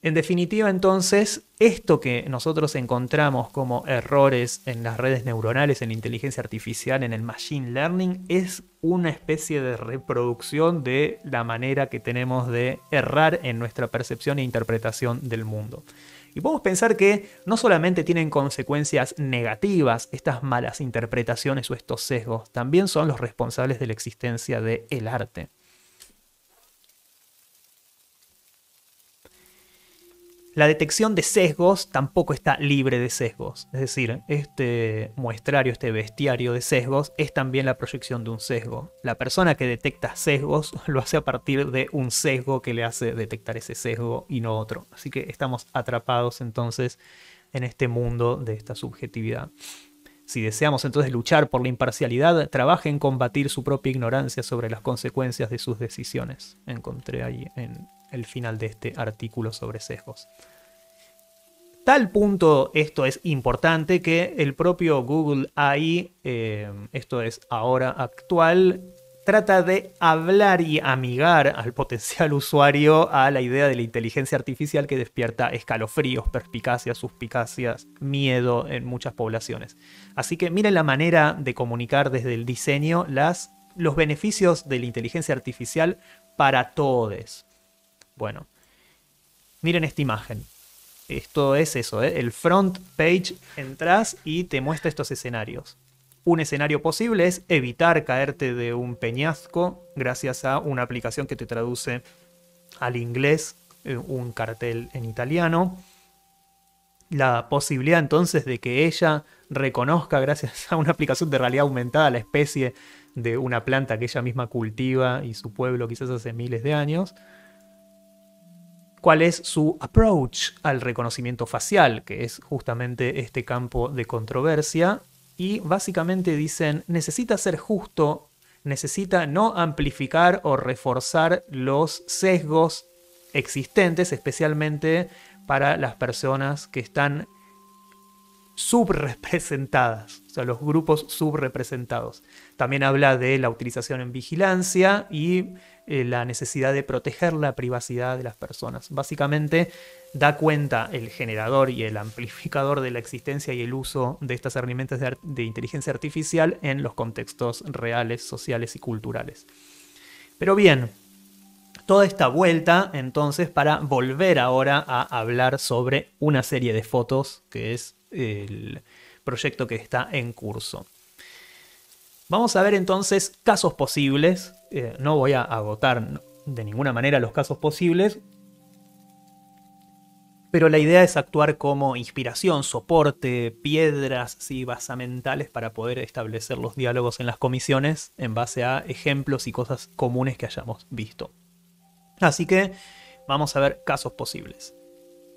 Speaker 3: En definitiva, entonces, esto que nosotros encontramos como errores en las redes neuronales, en la inteligencia artificial, en el machine learning, es una especie de reproducción de la manera que tenemos de errar en nuestra percepción e interpretación del mundo. Y podemos pensar que no solamente tienen consecuencias negativas estas malas interpretaciones o estos sesgos, también son los responsables de la existencia del el arte. La detección de sesgos tampoco está libre de sesgos, es decir, este muestrario, este bestiario de sesgos es también la proyección de un sesgo. La persona que detecta sesgos *laughs* lo hace a partir de un sesgo que le hace detectar ese sesgo y no otro. Así que estamos atrapados entonces en este mundo de esta subjetividad. Si deseamos entonces luchar por la imparcialidad, trabaje en combatir su propia ignorancia sobre las consecuencias de sus decisiones. Encontré ahí en el final de este artículo sobre sesgos. Tal punto esto es importante que el propio Google AI, eh, esto es ahora actual, trata de hablar y amigar al potencial *laughs* usuario a la idea de la inteligencia artificial que despierta escalofríos, perspicacias, suspicacias, miedo en muchas poblaciones. Así que miren la manera de comunicar desde el diseño las, los beneficios de la inteligencia artificial para todos. Bueno, miren esta imagen. Esto es eso, ¿eh? el front page, entras y te muestra estos escenarios. Un escenario posible es evitar caerte de un peñasco gracias a una aplicación que te traduce al inglés eh, un cartel en italiano. La posibilidad entonces de que ella reconozca gracias a una aplicación de realidad aumentada la especie de una planta que ella misma cultiva y su pueblo quizás hace miles de años cuál es su approach al reconocimiento facial, que es justamente este campo de controversia. Y básicamente dicen, necesita ser justo, necesita no amplificar o reforzar los sesgos existentes, especialmente para las personas que están subrepresentadas, o sea, los grupos subrepresentados. También habla de la utilización en vigilancia y eh, la necesidad de proteger la privacidad de las personas. Básicamente da cuenta el generador y el amplificador de la existencia y el uso de estas herramientas de inteligencia artificial en los contextos reales, sociales y culturales. Pero bien, toda esta vuelta entonces para volver ahora a hablar sobre una serie de fotos que es el proyecto que está en curso. Vamos a ver entonces casos posibles. Eh, no voy a agotar de ninguna manera los casos posibles, pero la idea es actuar como inspiración, soporte, piedras y basamentales para poder establecer los diálogos en las comisiones en base a ejemplos y cosas comunes que hayamos visto. Así que vamos a ver casos posibles.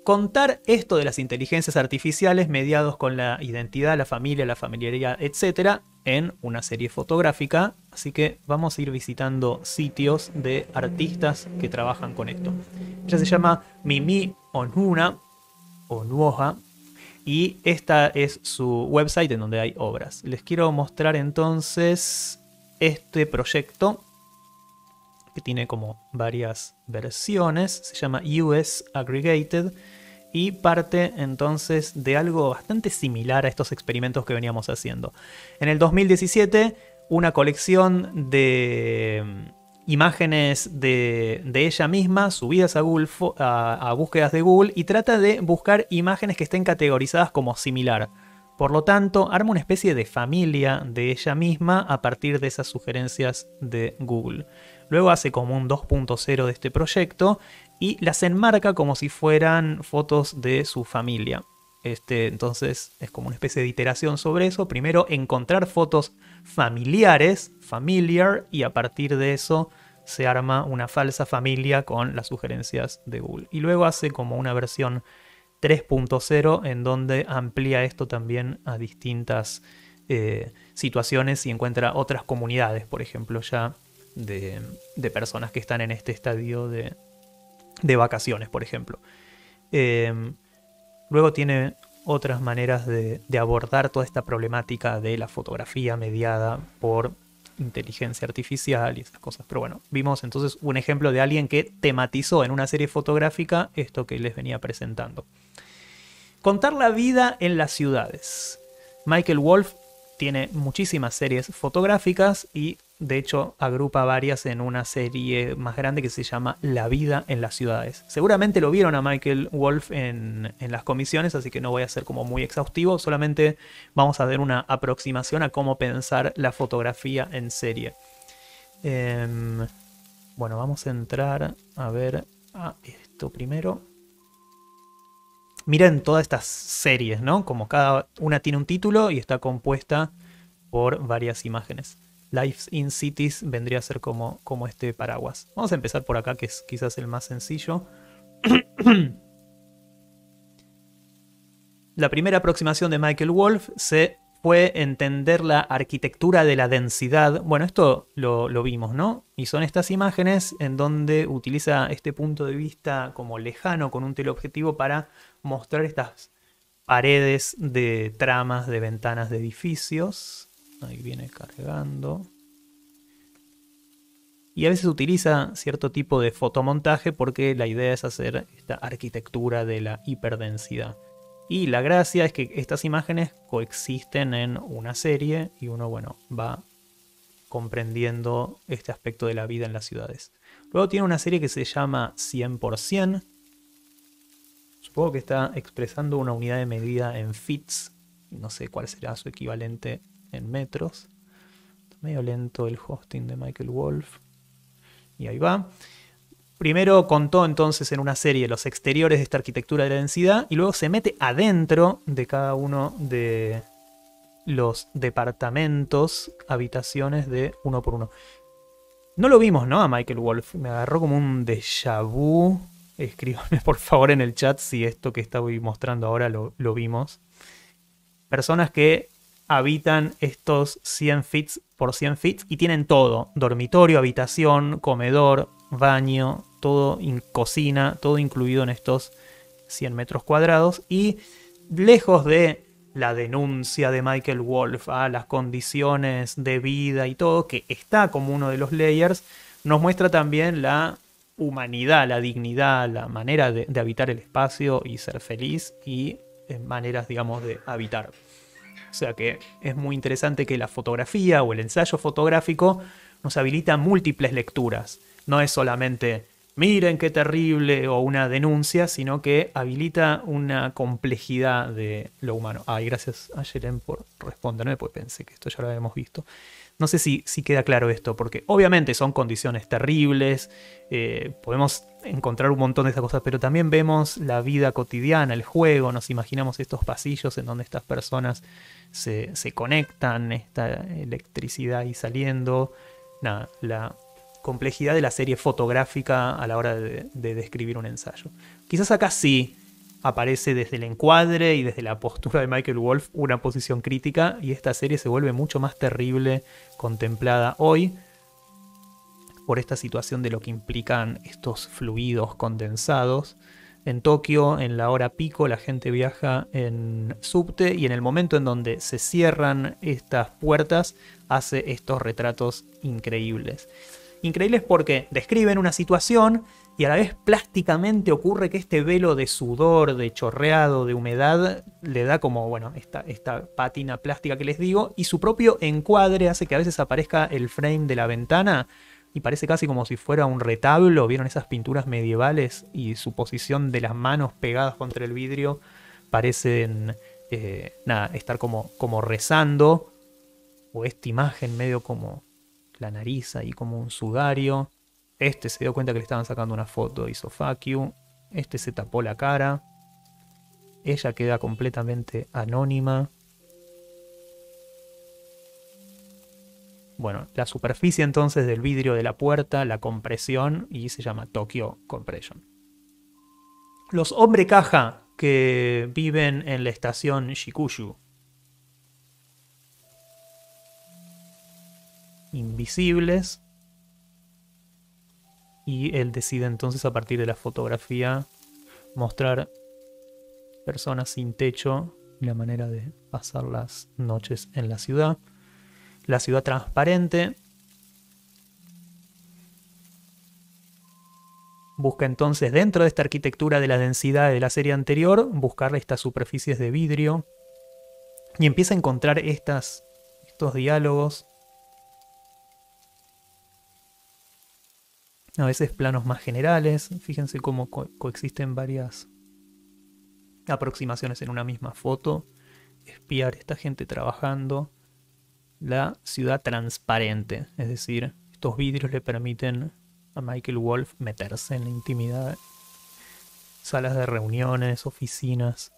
Speaker 3: Contar esto de las inteligencias artificiales mediados con la identidad, la familia, la familiaridad, etc., en una serie fotográfica. Así que vamos a ir visitando sitios de artistas que trabajan con esto. Ella se llama Mimi Onuna, Onuoha, y esta es su website en donde hay obras. Les quiero mostrar entonces este proyecto que tiene como varias versiones, se llama US Aggregated y parte entonces de algo bastante similar a estos experimentos que veníamos haciendo. En el 2017, una colección de mm, imágenes de, ella misma subidas a, Google, a búsquedas de Google y trata de buscar imágenes que estén categorizadas como similar. Por lo tanto, arma una especie de familia de ella misma a partir de esas sugerencias de Google. Luego hace como un 2.0 de este proyecto y las enmarca como si fueran fotos de su familia. Este, entonces es como una especie de iteración sobre eso. Primero encontrar fotos familiares, familiar, y a partir de eso se arma una falsa familia con las sugerencias de Google. Y luego hace como una versión 3.0 en donde amplía esto también a distintas eh, situaciones y encuentra otras comunidades, por ejemplo, ya de, personas que están en este estadio de, vacaciones, por ejemplo. Em, luego tiene otras maneras de, de, abordar toda esta problemática de la fotografía mediada por inteligencia artificial y esas cosas. Pero bueno, vimos entonces un ejemplo de alguien que tematizó en una serie fotográfica esto que les venía presentando. Contar la vida en las ciudades. Michael Wolf tiene muchísimas series fotográficas y de hecho, agrupa varias en una serie más grande que se llama La vida en las ciudades. Seguramente lo vieron a Michael Wolf en, las comisiones, así que no voy a ser como muy exhaustivo, solamente vamos a dar una aproximación a cómo pensar la fotografía en serie. Em, bueno, vamos a entrar a ver a ah, esto primero. Miren todas estas series, ¿no? Como cada una tiene un título y está compuesta por varias imágenes. Life in Cities vendría a ser como, como este paraguas. Vamos a empezar por acá, que es quizás el más sencillo. *coughs* la primera aproximación de Michael Wolff se fue entender la arquitectura de la densidad. Bueno, esto lo, lo, vimos, ¿no? Y son estas imágenes en donde utiliza este punto de vista como lejano con un teleobjetivo para mostrar estas paredes de tramas de ventanas de edificios. Ahí viene cargando. Y a veces utiliza cierto tipo de fotomontaje porque la idea es hacer esta arquitectura de la hiperdensidad. Y la gracia es que estas imágenes coexisten en una serie y uno, bueno, va comprendiendo este aspecto de la vida en las ciudades. Luego tiene una serie que se llama 100%. Supongo que está expresando una unidad de medida en fits. No sé cuál será su equivalente en metros. Medio lento el hosting de Michael Wolf. Y ahí va. Primero contó entonces en una serie los exteriores de esta arquitectura de la densidad y luego se mete adentro de cada uno de los departamentos, habitaciones de uno por uno. No lo vimos, ¿no? A Michael Wolf. Me agarró como un déjà vu. Escríbanme por favor en el chat si esto que estoy mostrando ahora lo, lo vimos. Personas que habitan estos 100 fits por 100 fits y tienen todo, dormitorio, habitación, comedor, baño, todo en cocina, todo incluido en estos 100 metros cuadrados y lejos de la denuncia de Michael Wolf a las condiciones de vida y todo, que está como uno de los layers, nos muestra también la humanidad, la dignidad, la manera de, de habitar el espacio y ser feliz y eh, maneras, digamos, de habitar. O sea que es muy interesante que la fotografía o el ensayo fotográfico nos habilita múltiples lecturas. No es solamente miren qué terrible o una denuncia, sino que habilita una complejidad de lo humano. Ay, gracias a Yeren por responderme, pues pensé que esto ya lo habíamos visto. No sé si, queda claro esto, porque obviamente son condiciones terribles, eh, podemos encontrar un montón de estas cosas, pero también vemos la vida cotidiana, el juego, nos imaginamos estos pasillos en donde estas personas se, conectan, esta electricidad ahí saliendo. Nada, la complejidad de la serie fotográfica a la hora de, de describir un ensayo. Quizás acá sí aparece desde el encuadre y desde la postura de Michael Wolf una posición crítica y esta serie se vuelve mucho más terrible contemplada hoy por esta situación de lo que implican estos fluidos condensados en Tokio, en la hora pico, la gente viaja en subte y en el momento en donde se cierran estas puertas, hace estos retratos increíbles. Increíbles porque describen una situación y a la vez plásticamente ocurre que este velo de sudor, de chorreado, de humedad, le da como, bueno, esta, esta pátina plástica que les digo, y su propio encuadre hace que a veces aparezca el frame de la ventana y parece casi como si fuera un retablo, vieron esas pinturas medievales y su posición de las manos pegadas contra el vidrio parecen eh, estar como, como rezando, o esta imagen medio como la nariz ahí como un sudario, este se dio cuenta que le estaban sacando una foto, de fuck este se tapó la cara, ella queda completamente anónima. Bueno, la superficie entonces del vidrio de la puerta, la compresión, y se llama Tokyo Compression. Los hombre caja que viven en la estación Shikushu. Invisibles. Y él decide entonces a partir de la fotografía mostrar personas sin techo y la manera de pasar las noches en la ciudad la ciudad transparente. Busca entonces dentro de esta arquitectura de la densidad de la serie anterior, buscar estas superficies de vidrio y empieza a encontrar estas, estos diálogos. A veces planos más generales, fíjense cómo coexisten varias aproximaciones en una misma foto. Espiar esta gente trabajando la ciudad transparente. Es decir, estos vidrios le permiten a Michael Wolf meterse en la intimidad. Salas de reuniones, oficinas.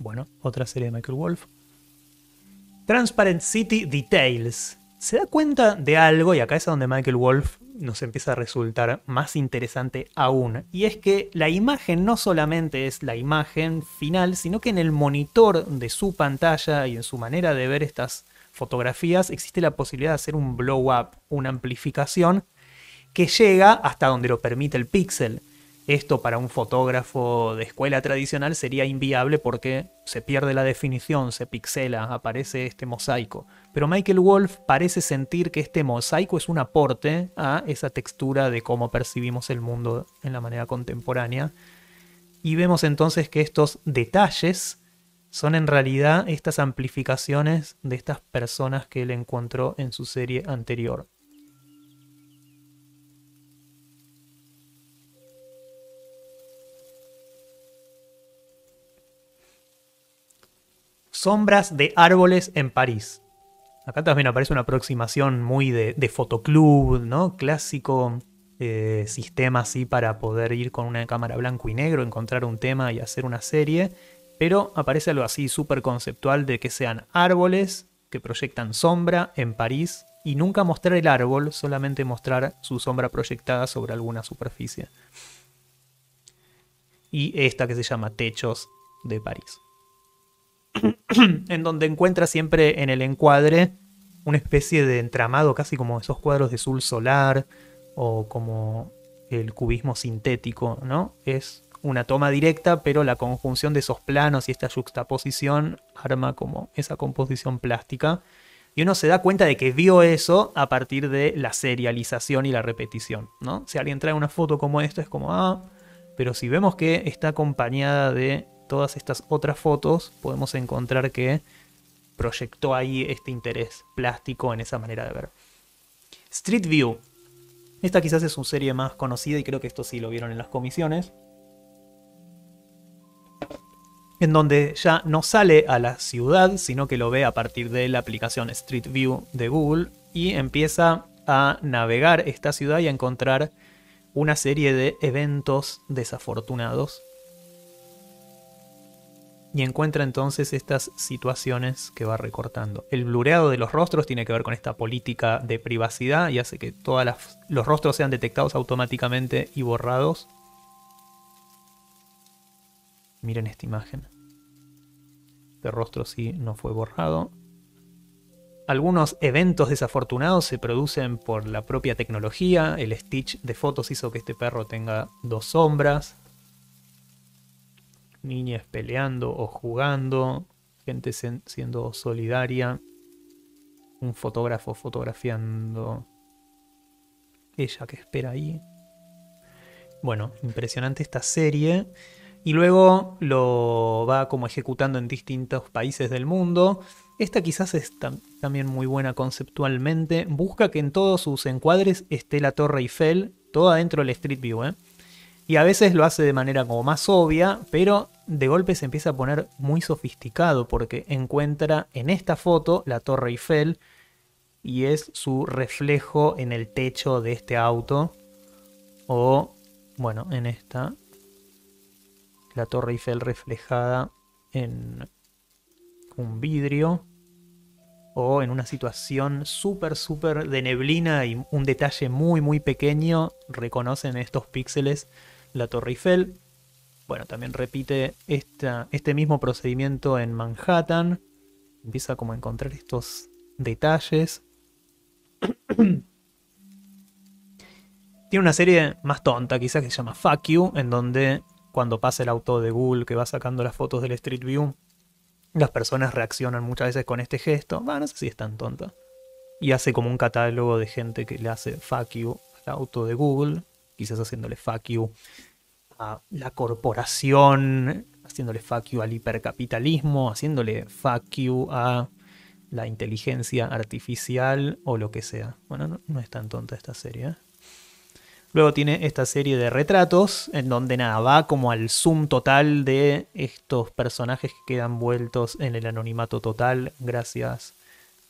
Speaker 3: Bueno, otra serie de Michael Wolf. Transparent City Details. Se da cuenta de algo, y acá es donde Michael Wolf nos empieza a resultar más interesante aún. Y es que la imagen no solamente es la imagen final, sino que en el monitor de su pantalla y en su manera de ver estas fotografías existe la posibilidad de hacer un blow up, una amplificación que llega hasta donde lo permite el píxel. Esto para un fotógrafo de escuela tradicional sería inviable porque se pierde la definición, se pixela, aparece este mosaico. Pero Michael Wolf parece sentir que este mosaico es un aporte a esa textura de cómo percibimos el mundo en la manera contemporánea. Y vemos entonces que estos detalles son en realidad estas amplificaciones de estas personas que él encontró en su serie anterior. sombras de árboles en París. Acá también aparece una aproximación muy de, fotoclub, ¿no? Clásico eh, sistema así para poder ir con una cámara blanco y negro, encontrar un tema y hacer una serie. Pero aparece algo así súper conceptual de que sean árboles que proyectan sombra en París y nunca mostrar el árbol, solamente mostrar su sombra proyectada sobre alguna superficie. Y esta que se llama Techos de París. *clears throat* en donde encuentra siempre en el encuadre una especie de entramado, casi como esos cuadros de azul solar o como el cubismo sintético, ¿no? Es una toma directa, pero la conjunción de esos planos y esta juxtaposición arma como esa composición plástica. Y uno se da cuenta de que vio eso a partir de la serialización y la repetición, ¿no? Si alguien trae una foto como esta, es como, ah, pero si vemos que está acompañada de todas estas otras fotos podemos encontrar que proyectó ahí este interés plástico en esa manera de ver. Street View. Esta quizás es su serie más conocida y creo que esto sí lo vieron en las comisiones. En donde ya no sale a la ciudad, sino que lo ve a partir de la aplicación Street View de Google y empieza a navegar esta ciudad y a encontrar una serie de eventos desafortunados y encuentra entonces estas situaciones que va recortando. El blureado de los rostros tiene que ver con esta política de privacidad y hace que todos los rostros sean detectados automáticamente y borrados. Miren esta imagen. Este rostro sí no fue borrado. Algunos eventos desafortunados se producen por la propia tecnología. El stitch de fotos hizo que este perro tenga dos sombras niñas peleando o jugando, gente siendo solidaria, un fotógrafo fotografiando ella que espera ahí. Bueno, impresionante esta serie. Y luego lo va como ejecutando en distintos países del mundo. Esta quizás es también muy buena conceptualmente. Busca que en todos sus encuadres esté la Torre Eiffel, toda dentro del Street View. ¿eh? Y a veces lo hace de manera como más obvia, pero de golpe se empieza a poner muy sofisticado porque encuentra en esta foto la Torre Eiffel y es su reflejo en el techo de este auto o bueno, en esta la Torre Eiffel reflejada en un vidrio o en una situación súper, súper de neblina y un detalle muy, muy pequeño, reconocen estos píxeles la Torre Eiffel. Bueno, también repite este mismo procedimiento en Manhattan. Empieza como a encontrar estos detalles. Tiene una serie más tonta, quizás que se llama Fuck You, en donde cuando pasa el auto de Google que va sacando las fotos del Street View, las personas reaccionan muchas veces con este gesto. no sé si es tan tonta. Y hace como un catálogo de gente que le hace Fuck You al auto de Google, quizás haciéndole Fuck You a la corporación, haciéndole fuck you al hipercapitalismo, haciéndole fuck you a la inteligencia artificial o lo que sea. Bueno, no, es tan tonta esta serie. ¿eh? Luego tiene esta serie de retratos en donde nada, va como al zoom total de estos personajes que quedan vueltos en el anonimato total gracias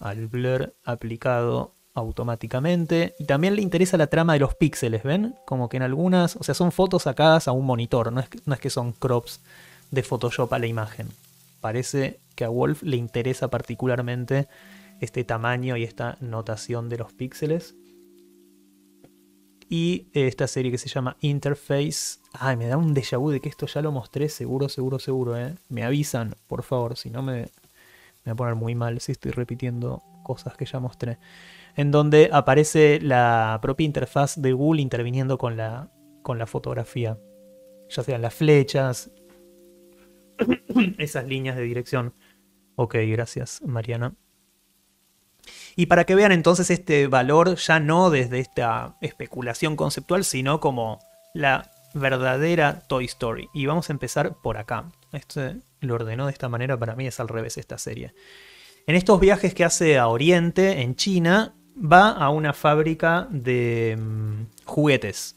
Speaker 3: al blur aplicado automáticamente. Y también le interesa la trama de los píxeles, ¿ven? Como que en algunas, o sea, son fotos sacadas a un monitor, no es, no es que son crops de Photoshop a la imagen. Parece que a Wolf le interesa particularmente este tamaño y esta notación de los píxeles. Y esta serie que se llama Interface. Ay, me da un déjà vu de que esto ya lo mostré, seguro, seguro, seguro, ¿eh? Me avisan, por favor, si no me, me voy a poner muy mal si estoy repitiendo cosas que ya mostré en donde aparece la propia interfaz de Google interviniendo con la, con la fotografía. Ya sean las flechas, esas líneas de dirección. Ok, gracias Mariana. Y para que vean entonces este valor ya no desde esta especulación conceptual, sino como la verdadera Toy Story. Y vamos a empezar por acá. Este lo ordenó de esta manera, para mí es al revés esta serie. En estos viajes que hace a Oriente, en China, va a una fábrica de mm, juguetes.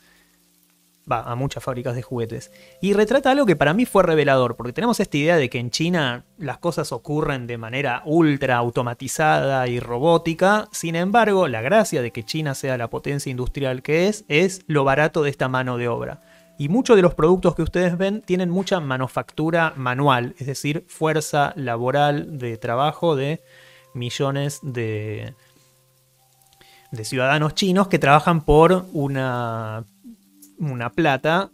Speaker 3: Va a muchas fábricas de juguetes. Y retrata algo que para mí fue revelador, porque tenemos esta idea de que en China las cosas ocurren de manera ultra automatizada y robótica. Sin embargo, la gracia de que China sea la potencia industrial que es, es lo barato de esta mano de obra. Y muchos de los productos que ustedes ven tienen mucha manufactura manual, es decir, fuerza laboral de trabajo de millones de, de ciudadanos chinos que trabajan por una, una plata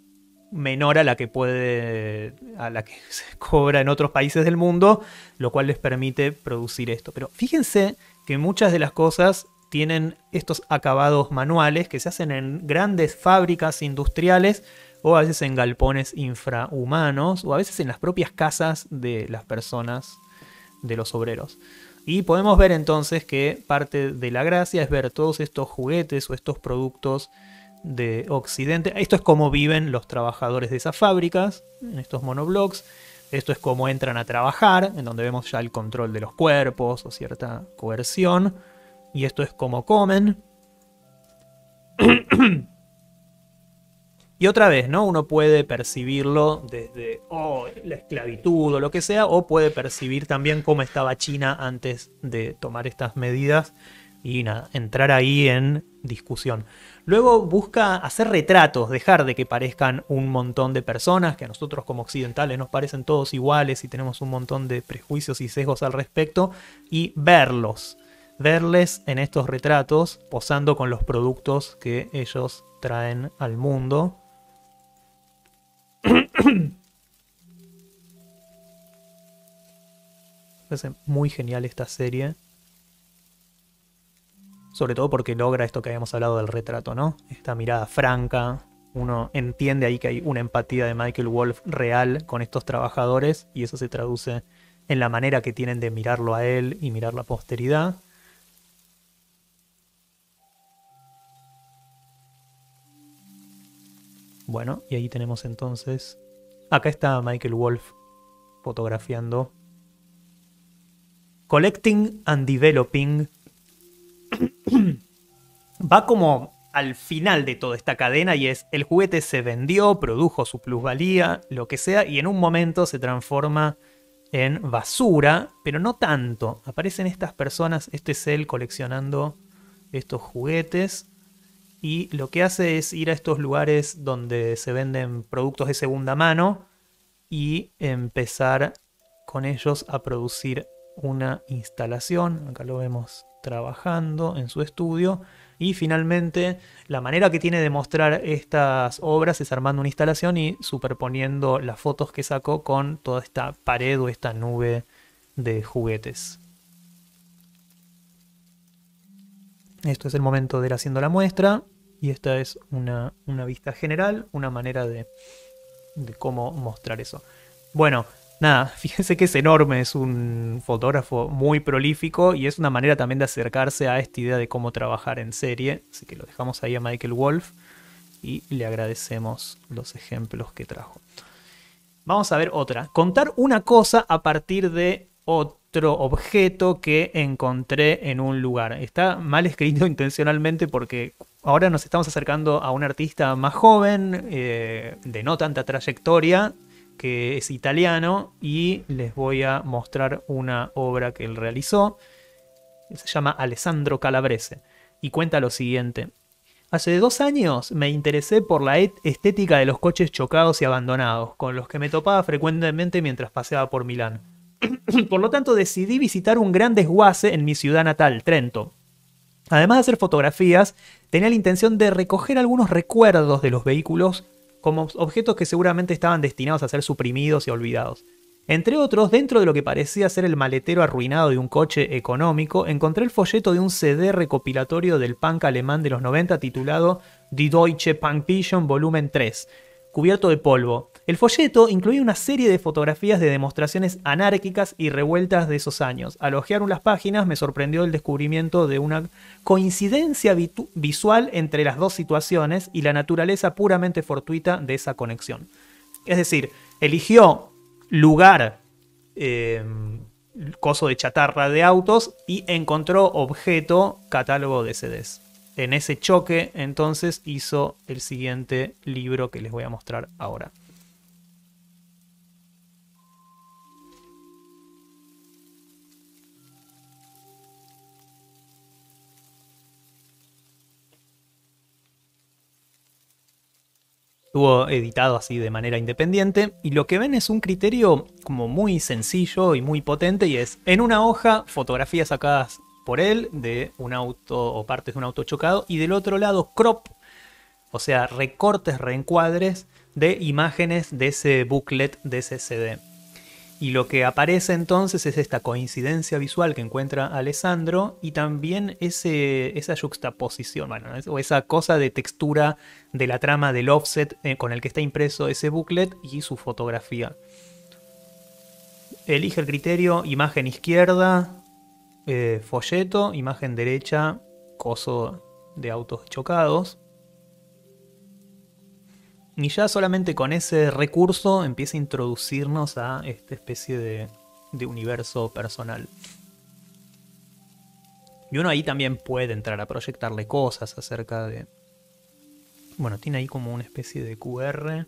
Speaker 3: menor a la que puede a la que *laughs* se cobra en otros países del mundo, lo cual les permite producir esto. Pero fíjense que muchas de las cosas tienen estos acabados manuales que se hacen en grandes fábricas industriales o a veces en galpones infrahumanos o a veces en las propias casas de las personas de los obreros. Y podemos ver entonces que parte de la gracia es ver todos estos juguetes o estos productos de Occidente. Esto es cómo viven los trabajadores de esas fábricas, en estos monoblocks. Esto es cómo entran a trabajar, en donde vemos ya el control de los cuerpos o cierta coerción. Y esto es cómo comen. Y otra vez, ¿no? Uno puede percibirlo desde oh, la esclavitud o lo que sea, o puede percibir también cómo estaba China antes de tomar estas medidas y nada, entrar ahí en discusión. Luego busca hacer retratos, dejar de que parezcan un montón de personas, que a nosotros como occidentales nos parecen todos iguales y tenemos un montón de prejuicios y sesgos al respecto, y verlos, verles en estos retratos posando con los productos que ellos traen al mundo *coughs* Me parece muy genial esta serie. Sobre todo porque logra esto que habíamos hablado del retrato, ¿no? Esta mirada franca. Uno entiende ahí que hay una empatía de Michael Wolf real con estos trabajadores y eso se traduce en la manera que tienen de mirarlo a él y mirar la posteridad. Bueno, y ahí tenemos entonces... Acá está Michael Wolf fotografiando. Collecting and Developing. *clears throat* Va como al final de toda esta cadena y es el juguete se vendió, produjo su plusvalía, lo que sea, y en un momento se transforma en basura, pero no tanto. Aparecen estas personas, este es él coleccionando estos juguetes y lo que hace es ir a estos lugares donde se venden productos de segunda mano y empezar con ellos a producir una instalación. Acá lo vemos trabajando en su estudio. Y finalmente, la manera que tiene de mostrar estas obras es armando una instalación y superponiendo las fotos que sacó con toda esta pared o esta nube de juguetes. Esto es el momento de ir haciendo la muestra y esta es una, vista general, una manera de, cómo mostrar eso. Bueno, nada, *laughs* fíjense que es enorme, es un fotógrafo muy prolífico y es una manera también de acercarse a esta idea de cómo trabajar en serie, así que lo dejamos ahí a Michael Wolf y le agradecemos los ejemplos que trajo. Vamos a ver otra. Contar una cosa a partir de, otra otro objeto que encontré en un lugar. Está mal escrito *laughs* intencionalmente porque ahora nos estamos acercando a un artista más joven, eh, de no tanta trayectoria, que es italiano, y les voy a mostrar una obra que él realizó. Se llama Alessandro Calabrese y cuenta lo siguiente. Hace dos años me interesé por la estética de los coches chocados y abandonados, con los que me topaba frecuentemente mientras paseaba por Milán. *coughs* Por lo tanto, decidí visitar un gran desguace en mi ciudad natal, Trento. Además de hacer fotografías, tenía la intención de recoger algunos recuerdos de los vehículos como objetos que seguramente estaban destinados a ser suprimidos y olvidados. Entre otros, dentro de lo que parecía ser el maletero arruinado de un coche económico, encontré el folleto de un CD recopilatorio del punk alemán de los 90 titulado Die Deutsche Punk Vision Volumen 3, cubierto de polvo, el folleto incluía una serie de fotografías de demostraciones anárquicas y revueltas de esos años. Al hojear unas páginas me sorprendió el descubrimiento de una coincidencia visual entre las dos situaciones y la naturaleza puramente fortuita de esa conexión. Es decir, eligió lugar, eh, coso de chatarra de autos y encontró objeto, catálogo de CDs. En ese choque entonces hizo el siguiente libro que les voy a mostrar ahora. editado así de manera independiente y lo que ven es un criterio como muy sencillo y muy potente y es en una hoja fotografías sacadas por él de un auto o partes de un auto chocado y del otro lado crop, o sea, recortes, reencuadres de imágenes de ese booklet, de ese CD. Y lo que aparece entonces es esta coincidencia visual que encuentra Alessandro y también esa juxtaposición, o esa cosa de textura de la trama del offset eh, con el que está impreso ese booklet y su fotografía. Elige el criterio imagen izquierda, eh, folleto, imagen derecha, coso de autos chocados. Y ya solamente con ese recurso empieza a introducirnos a esta especie de, universo personal. Y uno ahí también puede entrar a proyectarle cosas acerca de... Bueno, tiene ahí como una especie de QR.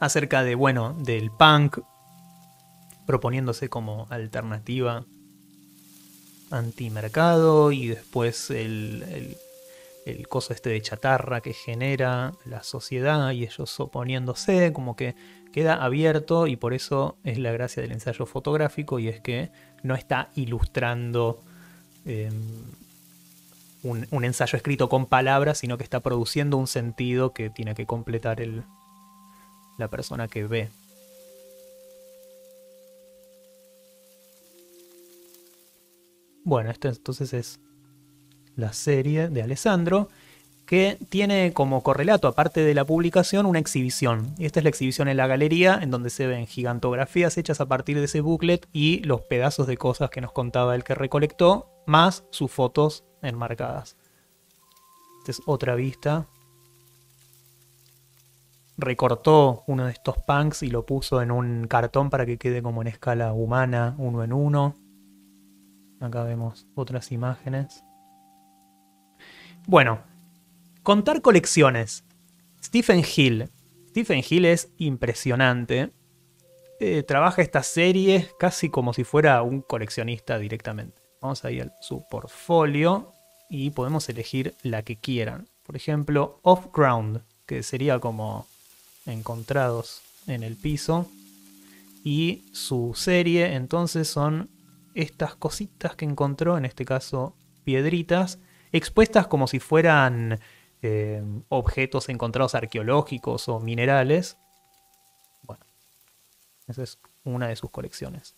Speaker 3: Acerca de, bueno, del punk, proponiéndose como alternativa antimercado y después el, el coso este de chatarra que genera la sociedad y ellos oponiéndose, como que queda abierto y por eso es la gracia del ensayo fotográfico y es que no está ilustrando em, un, ensayo escrito con palabras, sino que está produciendo un sentido que tiene que completar la persona que ve. Bueno, esto entonces es la serie de Alessandro, que tiene como correlato, aparte de la publicación, una exhibición. Esta es la exhibición en la galería, en donde se ven gigantografías hechas a partir de ese booklet y los pedazos de cosas que nos contaba el que recolectó, más sus fotos enmarcadas. Esta es otra vista. Recortó uno de estos punks y lo puso en un cartón para que quede como en escala humana, uno en uno. Acá vemos otras imágenes. Bueno, contar colecciones. Stephen Hill. Stephen Hill es impresionante. Eh, trabaja estas series casi como si fuera un coleccionista directamente. Vamos a ir a su portfolio y podemos elegir la que quieran. Por ejemplo, Off Ground, que sería como encontrados en el piso. Y su serie entonces son estas cositas que encontró, en este caso piedritas, expuestas como si fueran eh, objetos encontrados arqueológicos o minerales. Bueno, esa es una de sus colecciones.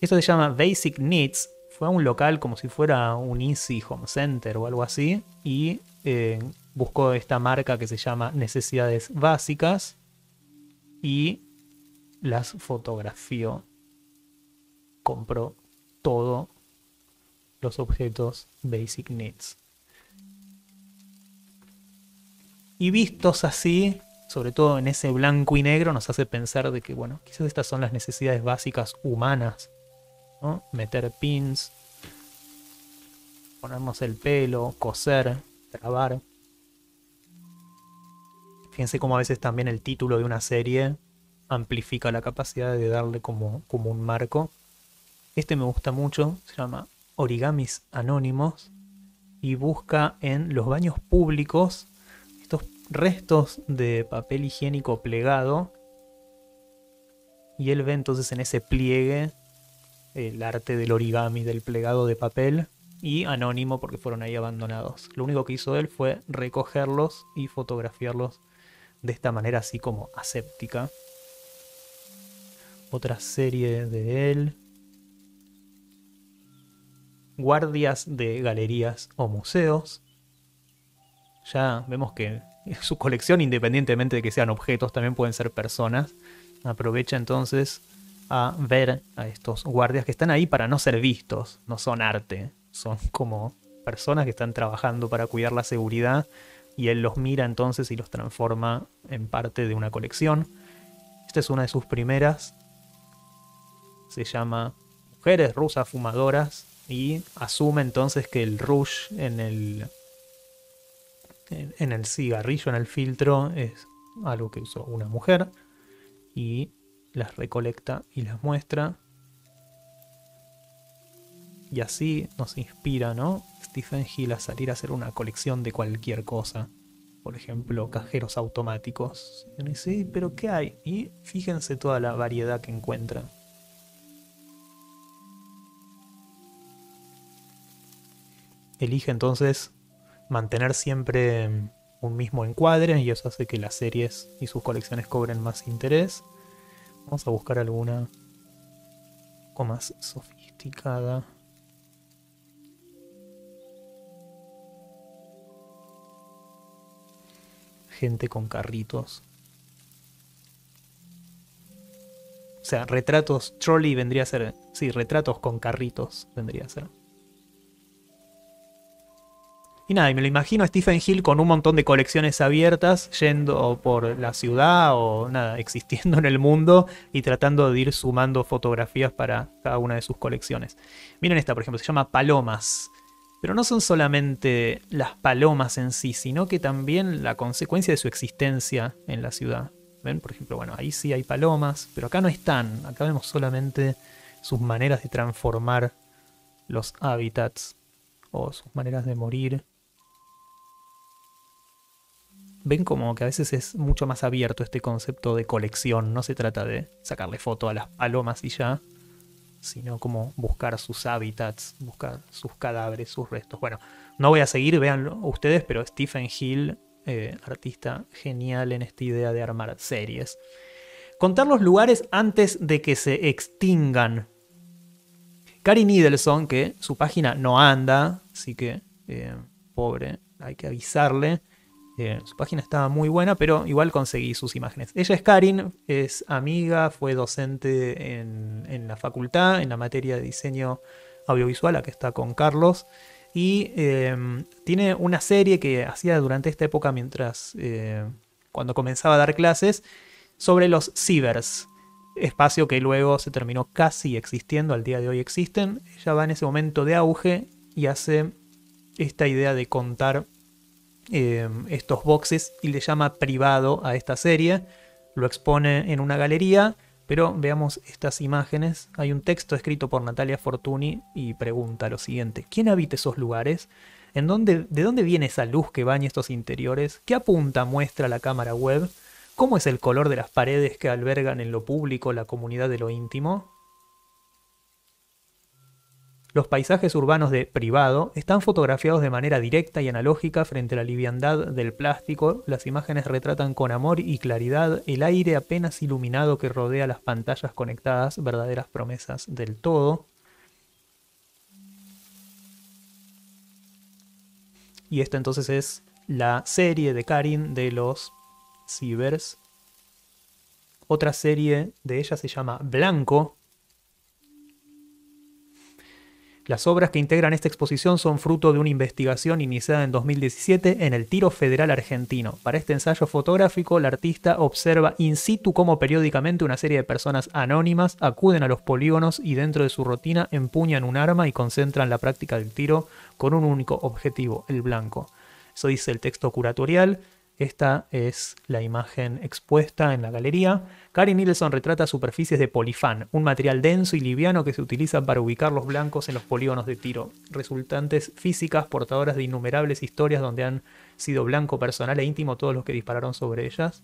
Speaker 3: Esto se llama Basic Needs. Fue a un local como si fuera un Easy Home Center o algo así y eh, buscó esta marca que se llama Necesidades Básicas y las fotografió. Compró todo los objetos Basic Needs. Y vistos así, sobre todo en ese blanco y negro, nos hace pensar de que, bueno, quizás estas son las necesidades básicas humanas. Meter pins, ponernos el pelo, coser, trabar. Fíjense cómo a veces también el título de una serie amplifica la capacidad de darle como, como un marco. Este me gusta mucho, se llama origamis anónimos y busca en los baños públicos estos restos de papel higiénico plegado. Y él ve entonces en ese pliegue el arte del origami, del plegado de papel, y anónimo porque fueron ahí abandonados. Lo único que hizo él fue recogerlos y fotografiarlos de esta manera así como aséptica. Otra serie de él, guardias de galerías o museos. Ya vemos que *laughs* su colección, independientemente de que sean objetos, también pueden ser personas. Aprovecha entonces a ver a estos guardias que están ahí para no ser vistos, no son arte, son como personas que están trabajando para cuidar la seguridad y él los mira entonces y los transforma en parte de una colección. Esta es una de sus primeras. Se llama Mujeres rusas fumadoras y asume entonces que el rush en el, en, el cigarrillo, en el filtro, es algo que usó una mujer y las recolecta y las muestra. Y así nos inspira, ¿no? Stephen Hill a salir a hacer una colección de cualquier cosa. Por ejemplo, cajeros automáticos. Y dice, ¿pero qué hay? Y fíjense toda la variedad que encuentran. elige entonces mantener siempre un mismo encuadre y eso hace que las series y sus colecciones cobren más interés. Vamos a buscar alguna un más sofisticada. Gente con carritos. O sea, retratos, trolley vendría a ser, sí, retratos con carritos vendría a ser. Y nada, y me lo imagino a Stephen Hill con un montón de colecciones abiertas, yendo por la ciudad o nada, existiendo en el mundo y tratando de ir sumando fotografías para cada una de sus colecciones. Miren esta, por ejemplo, se llama Palomas. Pero no son solamente las palomas en sí, sino que también la consecuencia de su existencia en la ciudad. ¿Ven? Por ejemplo, bueno, ahí sí hay palomas, pero acá no están. Acá vemos solamente sus maneras de transformar los hábitats o sus maneras de morir ven como que a veces es mucho más abierto este concepto de colección, no se trata de sacarle foto a las palomas y ya, sino como buscar sus hábitats, buscar sus cadáveres, sus restos. Bueno, no voy a seguir, véanlo ustedes, pero Stephen Hill, eh, artista genial en esta idea de armar series. Contar los lugares antes de que se extingan. Cari Nidelson, que su página no anda, así que, eh, pobre, hay que avisarle eh, su página estaba muy buena, pero igual conseguí sus imágenes. Ella es Karin, es amiga, fue docente en, la facultad, en la materia de diseño audiovisual, la que está con Carlos. Y em, tiene una serie que hacía durante esta época, mientras eh, cuando comenzaba a dar clases, sobre los cibers. Espacio que luego se terminó casi existiendo, al día de hoy existen. Ella va en ese momento de auge y hace esta idea de contar Em, estos boxes y le llama privado a esta serie. Lo expone en una galería, pero veamos estas imágenes. Hay un texto escrito por Natalia Fortuny y pregunta lo siguiente. ¿Quién habita esos lugares? ¿En ¿De dónde viene esa luz que baña estos interiores? ¿Qué apunta muestra la cámara web? ¿Cómo es el color de las paredes que albergan en lo público la comunidad de lo íntimo? Los paisajes urbanos de privado están fotografiados de manera directa y analógica frente a la liviandad del plástico, las imágenes retratan con amor y claridad el aire apenas iluminado que rodea las pantallas conectadas, verdaderas promesas del todo. Y esta entonces es la serie de Karin de los Cibers. Otra serie de ella se llama Blanco, las obras que integran esta exposición son fruto de una investigación iniciada en 2017 en el Tiro Federal Argentino. Para este ensayo fotográfico, la artista observa in situ cómo periódicamente una serie de personas anónimas acuden a los polígonos y dentro de su rutina empuñan un arma y concentran la práctica del tiro con un único objetivo, el blanco. Eso dice el texto curatorial esta es la imagen expuesta en la galería. Karen Nielsen retrata superficies de polifán, un material denso y liviano que se utiliza para ubicar los blancos en los polígonos de tiro, resultantes físicas portadoras de innumerables historias donde han sido blanco personal e íntimo todos los que dispararon sobre ellas.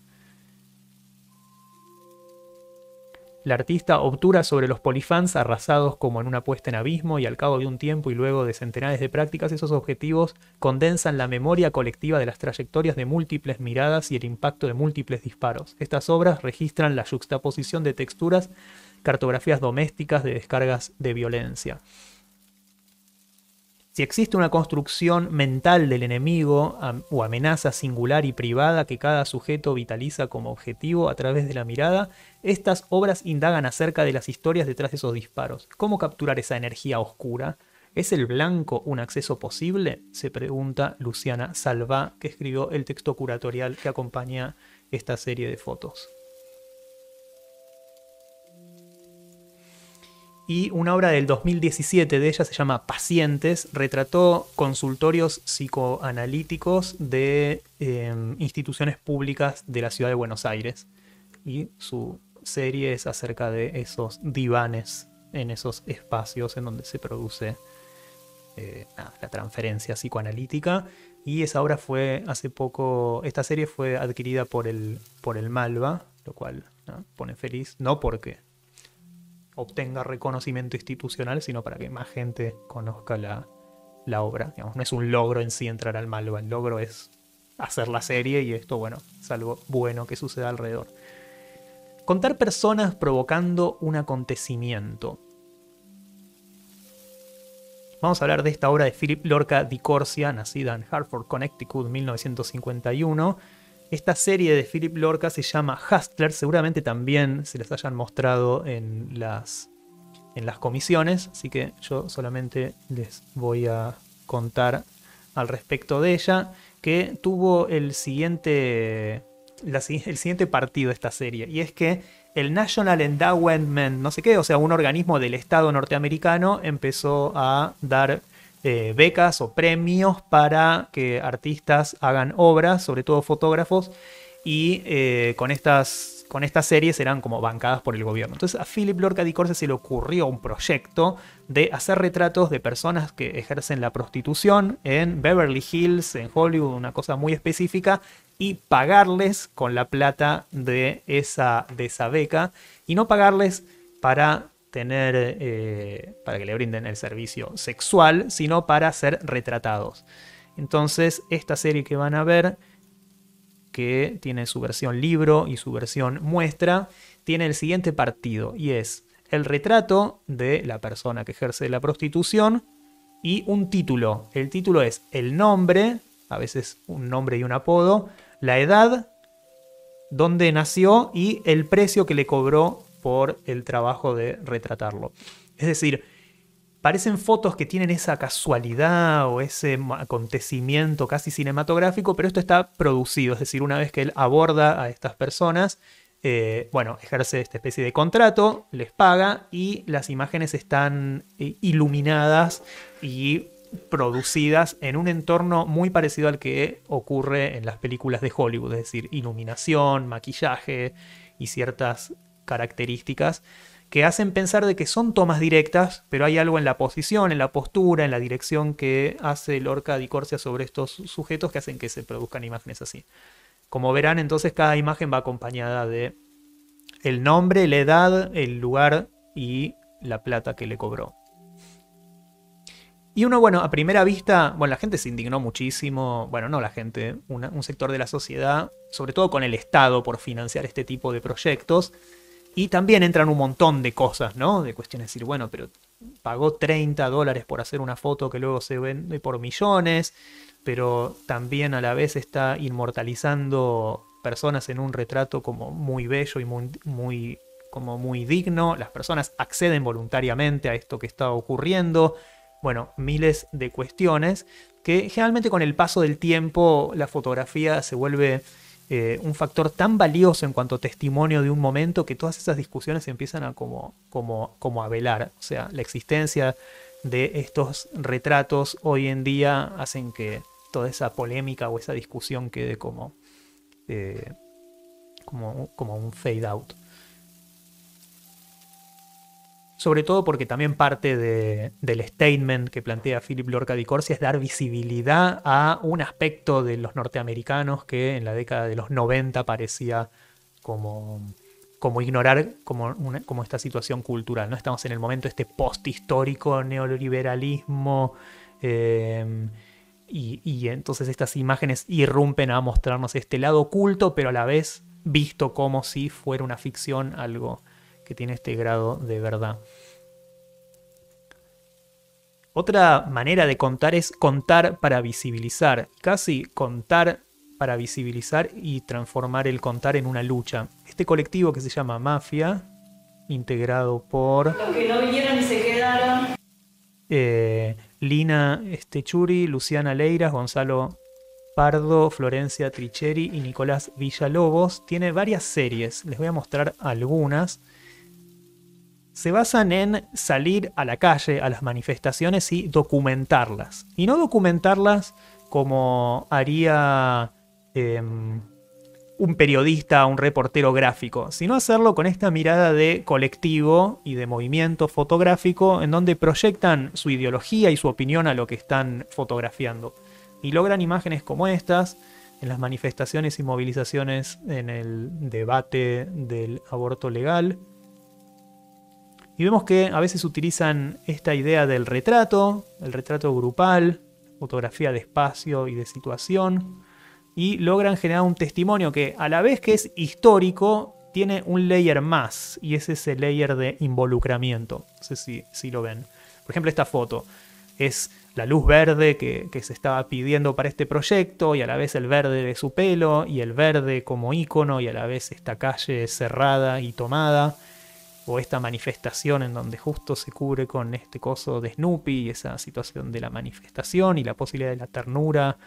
Speaker 3: La artista obtura sobre los polifans arrasados como en una puesta en abismo y al cabo de un tiempo y luego de centenares de prácticas esos objetivos condensan la memoria colectiva de las trayectorias de múltiples miradas y el impacto de múltiples disparos. Estas obras registran la juxtaposición de texturas, cartografías domésticas de descargas de violencia. Si existe una construcción mental del enemigo o amenaza singular y privada que cada sujeto vitaliza como objetivo a través de la mirada, estas obras indagan acerca de las historias detrás de esos disparos. ¿Cómo capturar esa energía oscura? ¿Es el blanco un acceso posible? Se pregunta Luciana Salva, que escribió el texto curatorial que acompaña esta serie de fotos. y una obra del 2017 de ella se llama Pacientes, retrató consultorios psicoanalíticos de em, instituciones públicas de la ciudad de Buenos Aires. Y su serie es acerca de esos divanes en esos espacios en donde se produce eh, la transferencia psicoanalítica. Y esa obra fue hace poco, esta serie fue adquirida por el, por el Malva, lo cual pone feliz, no porque obtenga reconocimiento institucional, sino para que más gente conozca la, obra. no es un logro en sí entrar al Malva, el logro es hacer la serie y esto, bueno, es algo bueno que suceda alrededor. Contar personas provocando un acontecimiento. Vamos a hablar de esta obra de Philip Lorca Di Corsia, nacida en Hartford, Connecticut, 1951 esta serie de Philip Lorca se llama Hustler, seguramente también se les hayan mostrado en las, en las comisiones, así que yo solamente les voy a contar al respecto de ella, que tuvo el siguiente, el siguiente partido esta serie, y es que el National Endowment, no sé qué, o sea, un organismo del Estado norteamericano, empezó a dar eh, becas o premios para que artistas hagan obras, sobre todo fotógrafos, y eh, con estas con estas series eran como bancadas por el gobierno. Entonces a Philip Lorca Di Corse se le ocurrió un proyecto de hacer retratos de personas que ejercen la prostitución en Beverly Hills, en Hollywood, una cosa muy específica, y pagarles con la plata de esa, de esa beca, y no pagarles para tener, eh, para que le brinden el servicio sexual, sino para ser retratados. Entonces, esta serie que van a ver, que tiene su versión libro y su versión muestra, tiene el siguiente partido y es el retrato de la persona que ejerce la prostitución y un título. El título es el nombre, a veces un nombre y un apodo, la edad, dónde nació y el precio que le cobró por el trabajo de retratarlo. Es decir, parecen fotos que tienen esa casualidad o ese acontecimiento casi cinematográfico, pero esto está producido, es decir, una vez que él aborda a estas personas, eh, bueno, ejerce esta especie de contrato, les paga y las imágenes están eh, iluminadas y producidas en un entorno muy parecido al que ocurre en las películas de Hollywood, es decir, iluminación, maquillaje y ciertas características que hacen pensar de que son tomas directas, pero hay algo en la posición, en la postura, en la dirección que hace Lorca Di Corsia sobre estos sujetos que hacen que se produzcan imágenes así. Como verán, entonces cada imagen va acompañada de el nombre, la edad, el lugar y la plata que le cobró. Y uno, bueno, a primera vista, bueno, la gente se indignó muchísimo, bueno, no la gente, un sector de la sociedad, sobre todo con el Estado por financiar este tipo de proyectos, y también entran un montón de cosas, ¿no? De cuestiones de decir, bueno, pero pagó 30 dólares por hacer una foto que luego se vende por millones, pero también a la vez está inmortalizando personas en un retrato como muy bello y muy, como muy digno. Las personas acceden voluntariamente a esto que está ocurriendo. Bueno, miles de cuestiones que generalmente con el paso del tiempo la fotografía se vuelve eh, un factor tan valioso en cuanto testimonio de un momento que todas esas discusiones empiezan a como, como, como a velar. O sea, la existencia de estos retratos hoy en día hacen que toda esa polémica o esa discusión quede como, eh, como, como un fade out sobre todo porque también parte del statement que plantea Philip Lorca di Corsi es dar visibilidad a un aspecto de los norteamericanos que en la década de los 90 parecía como, como ignorar como, como esta situación cultural. ¿no? Estamos en el momento de este posthistórico neoliberalismo. Em, y, y, entonces estas imágenes irrumpen a mostrarnos este lado oculto, pero a la vez visto como si fuera una ficción, algo que tiene este grado de verdad. Otra manera de contar es contar para visibilizar, casi contar para visibilizar y transformar el contar en una lucha. Este colectivo que se llama Mafia, integrado por... Los
Speaker 1: que no vinieron y se quedaron.
Speaker 3: Eh, Lina Estechuri, Luciana Leiras, Gonzalo Pardo, Florencia Tricheri y Nicolás Villalobos. Tiene varias series, les voy a mostrar algunas se basan en salir a la calle, a las manifestaciones y documentarlas. Y no documentarlas como haría em, un periodista, un reportero gráfico, sino hacerlo con esta mirada de colectivo y de movimiento fotográfico en donde proyectan su ideología y su opinión a lo que están fotografiando. Y logran imágenes como estas en las manifestaciones y movilizaciones, en el debate del aborto legal, y vemos que a veces utilizan esta idea del retrato, el retrato grupal, fotografía de espacio y de situación, y logran generar un testimonio que a la vez que es histórico, tiene un layer más, y es ese layer de involucramiento. No sé si, lo ven. Por ejemplo, esta foto es la luz verde que, que, se estaba pidiendo para este proyecto y a la vez el verde de su pelo y el verde como icono y a la vez esta calle cerrada y tomada o esta manifestación en donde justo se cubre con este coso de Snoopy y esa situación de la manifestación y la posibilidad de la ternura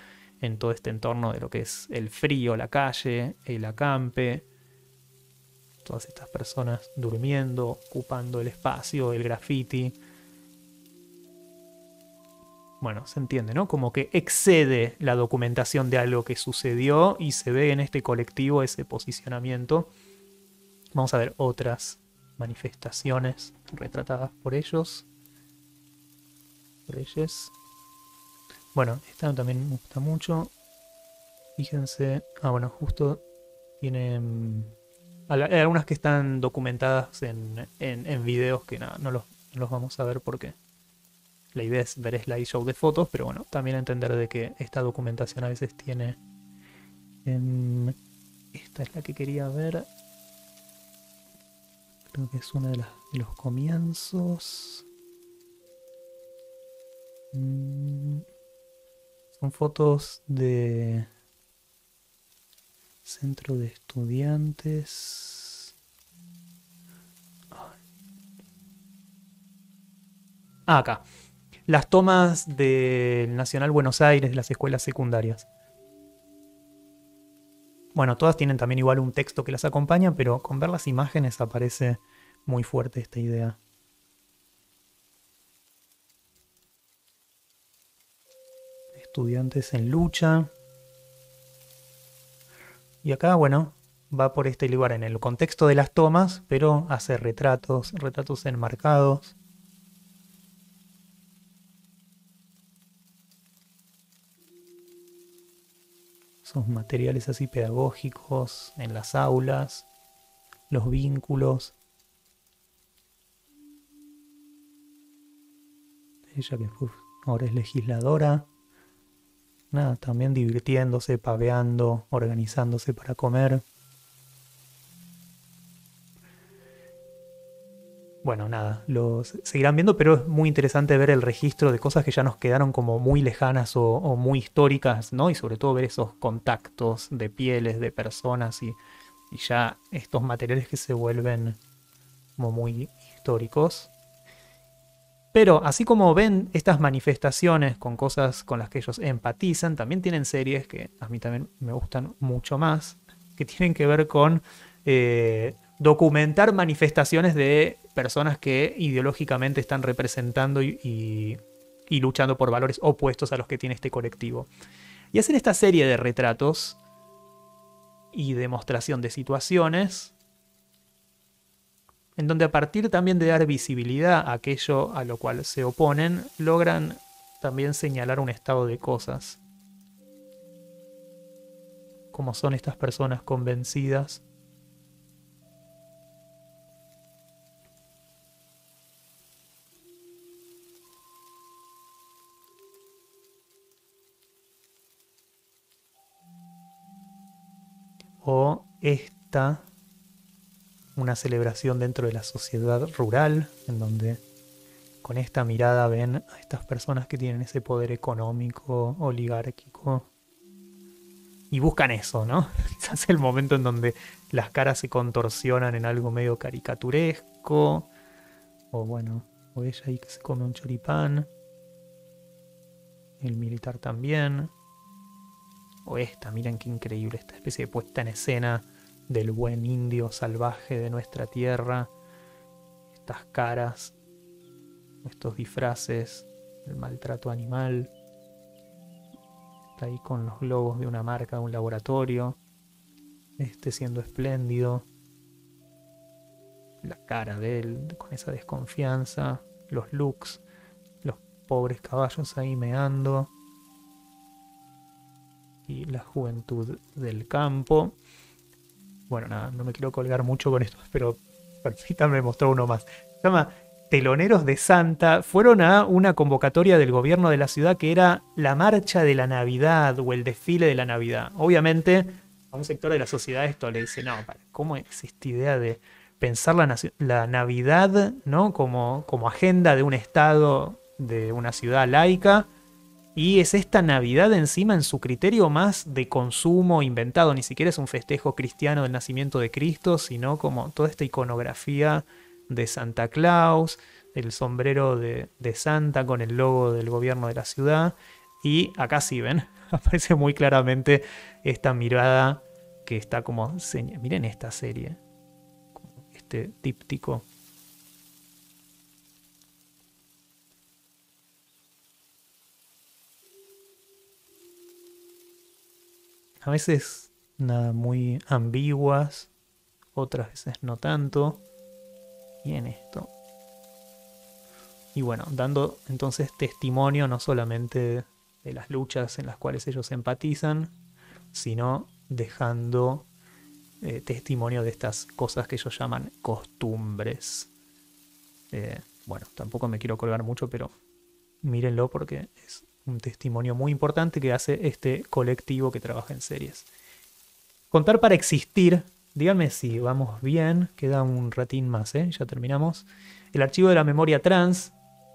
Speaker 3: en todo este entorno de lo que es el frío, la calle, el acampe, todas estas personas durmiendo, ocupando el espacio, el graffiti. Bueno, se entiende, ¿no? Como que excede la documentación de algo que sucedió y se ve en este colectivo ese posicionamiento. Vamos a ver otras manifestaciones retratadas por ellos. Por Bueno, esta también me gusta mucho. Fíjense. Ah, bueno, justo tiene. Mm, hay algunas que están documentadas en, en, videos que no los, no los vamos a ver porque la idea es ver slideshow de fotos, pero bueno, también entender de que esta documentación a veces tiene. Em, esta es la que quería ver. Creo que es uno de, los comienzos. Mm. Son fotos de centro de estudiantes. Ah, acá. Las tomas del Nacional Buenos Aires de las escuelas secundarias. Bueno, todas tienen también igual un texto que las acompaña, pero con ver las imágenes aparece muy fuerte esta idea. Estudiantes en lucha. Y acá, bueno, va por este lugar en el contexto de las tomas, pero hace retratos, retratos enmarcados. esos materiales así pedagógicos en las aulas, los vínculos. Ella que ahora es legisladora, nada, también divirtiéndose, paveando, organizándose para comer. bueno, nada, lo seguirán viendo, pero es muy interesante ver el registro de cosas que ya nos quedaron como muy lejanas o, muy históricas, ¿no? Y sobre todo ver esos contactos de pieles, de personas y, ya estos materiales que se vuelven como muy históricos. Pero así como ven estas manifestaciones con cosas con las que ellos empatizan, también tienen series que a mí también me gustan mucho más, que tienen que ver con eh, documentar manifestaciones de personas que ideológicamente están representando y, luchando por valores opuestos a los que tiene este colectivo. Y hacen esta serie de retratos y demostración de situaciones en donde a partir también de dar visibilidad a aquello a lo cual se oponen, logran también señalar un estado de cosas. Como son estas personas convencidas o esta, una celebración dentro de la sociedad rural, en donde con esta mirada ven a estas personas que tienen ese poder económico, oligárquico, y buscan eso, ¿no? *laughs* Quizás el momento en donde las caras se contorsionan en algo medio caricaturesco, o bueno, o ella ahí que se come un choripán, el militar también esta, miren qué increíble, esta especie de puesta en escena del buen indio salvaje de nuestra tierra, estas caras, estos disfraces, el maltrato animal, está ahí con los globos de una marca de un laboratorio, este siendo espléndido, la cara de él con esa desconfianza, los looks, los pobres caballos ahí meando la juventud del campo. Bueno, nada, no me quiero colgar mucho con esto, pero me mostró uno más. Se llama Teloneros de Santa. Fueron a una convocatoria del gobierno de la ciudad que era la marcha de la Navidad o el desfile de la Navidad. Obviamente, a un sector de la sociedad esto le dice, no, ¿cómo es esta idea de pensar la, la Navidad ¿no? como, como agenda de un Estado, de una ciudad laica? Y es esta Navidad encima en su criterio más de consumo inventado, ni siquiera es un festejo cristiano del nacimiento de Cristo, sino como toda esta iconografía de Santa Claus, el sombrero de, Santa con el logo del gobierno de la ciudad. Y acá sí ven, *laughs* aparece muy claramente esta mirada que está como... Miren esta serie, este díptico a veces nada muy ambiguas, otras veces no tanto. Y en esto. Y bueno, dando entonces testimonio no solamente de las luchas en las cuales ellos empatizan, sino dejando eh, testimonio de estas cosas que ellos llaman costumbres. Eh, bueno, tampoco me quiero colgar mucho, pero mírenlo porque es un testimonio muy importante que hace este colectivo que trabaja en series. Contar para existir, díganme si vamos bien, queda un ratín más, ¿eh? ya terminamos. El archivo de la memoria trans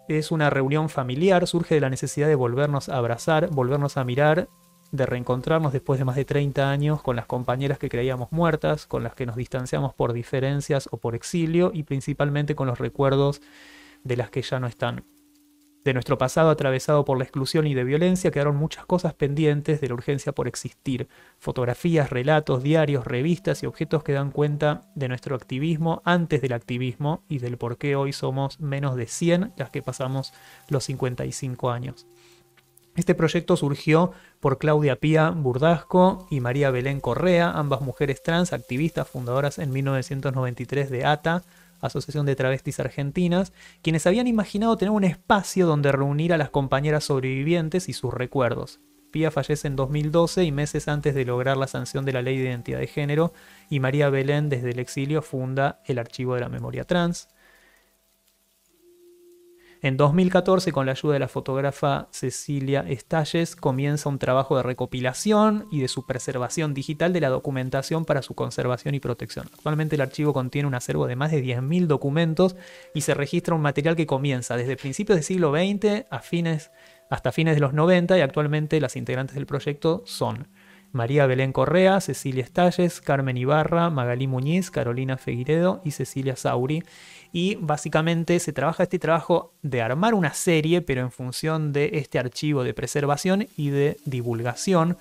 Speaker 3: es una reunión familiar, surge de la necesidad de volvernos a abrazar, volvernos a mirar, de reencontrarnos después de más de 30 años con las compañeras que creíamos muertas, con las que nos distanciamos por diferencias o por exilio y principalmente con los recuerdos de las que ya no están. De nuestro pasado atravesado por la exclusión y de violencia quedaron muchas cosas pendientes de la urgencia por existir. Fotografías, relatos, diarios, revistas y objetos que dan cuenta de nuestro activismo antes del activismo y del por qué hoy somos menos de 100 las que pasamos los 55 años. Este proyecto surgió por Claudia Pía Burdasco y María Belén Correa, ambas mujeres trans activistas fundadoras en 1993 de ATA, Asociación de Travestis Argentinas, quienes habían imaginado tener un espacio donde reunir a las compañeras sobrevivientes y sus recuerdos. Pía fallece en 2012 y meses antes de lograr la sanción de la ley de identidad de género, y María Belén desde el exilio funda el Archivo de la Memoria Trans. En 2014, con la ayuda de la fotógrafa Cecilia Estalles, comienza un trabajo de recopilación y de su preservación digital de la documentación para su conservación y protección. Actualmente el archivo contiene un acervo de más de 10.000 documentos y se registra un material que comienza desde principios del siglo XX hasta fines de los 90 y actualmente las integrantes del proyecto son María Belén Correa, Cecilia Estalles, Carmen Ibarra, Magalí Muñiz, Carolina Feguiredo y Cecilia Sauri y básicamente se trabaja este trabajo de armar una serie, pero en función de este archivo de preservación y de divulgación.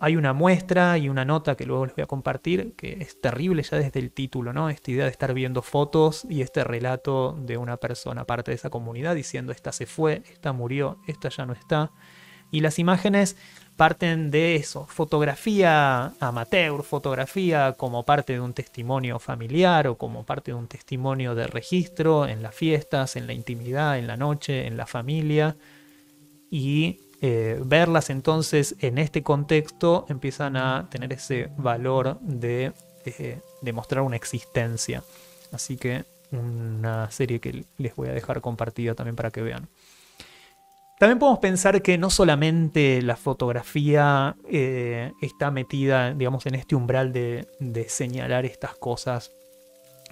Speaker 3: Hay una muestra y una nota que luego les voy a compartir, que es terrible ya desde el título, ¿no? Esta idea de estar viendo fotos y este relato de una persona, parte de esa comunidad, diciendo esta se fue, esta murió, esta ya no está. Y las imágenes parten de eso, fotografía amateur, fotografía como parte de un testimonio familiar o como parte de un testimonio de registro en las fiestas, en la intimidad, en la noche, en la familia. Y eh, verlas entonces en este contexto empiezan a tener ese valor de, eh, demostrar una existencia. Así que una serie que les voy a dejar compartida también para que vean. También podemos pensar que no solamente la fotografía eh, está metida, digamos, en este umbral de, señalar estas cosas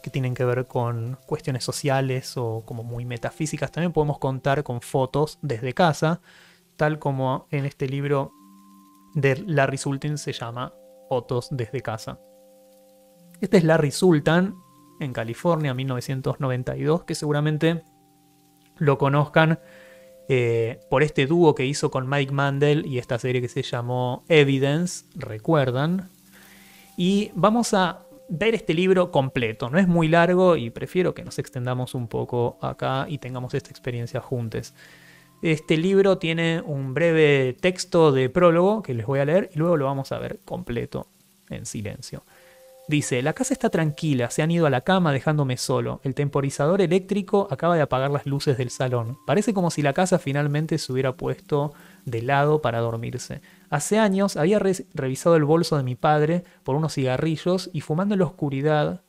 Speaker 3: que tienen que ver con cuestiones sociales o como muy metafísicas. También podemos contar con fotos desde casa, tal como en este libro de La Sultan se llama Fotos desde casa. Este es Larry Sultan, en California, 1992, que seguramente lo conozcan eh, por este dúo que hizo con Mike Mandel y esta serie que se llamó Evidence, recuerdan. Y vamos a ver este libro completo, no es muy largo y prefiero que nos extendamos un poco acá y tengamos esta experiencia juntos. Este libro tiene un breve texto de prólogo que les voy a leer y luego lo vamos a ver completo en silencio. Dice, la casa está tranquila, se han ido a la cama dejándome solo. El temporizador eléctrico acaba de apagar las luces del salón. Parece como si la casa finalmente se hubiera puesto de lado para dormirse. Hace años había revisado el bolso de mi padre por unos cigarrillos y fumando en la oscuridad.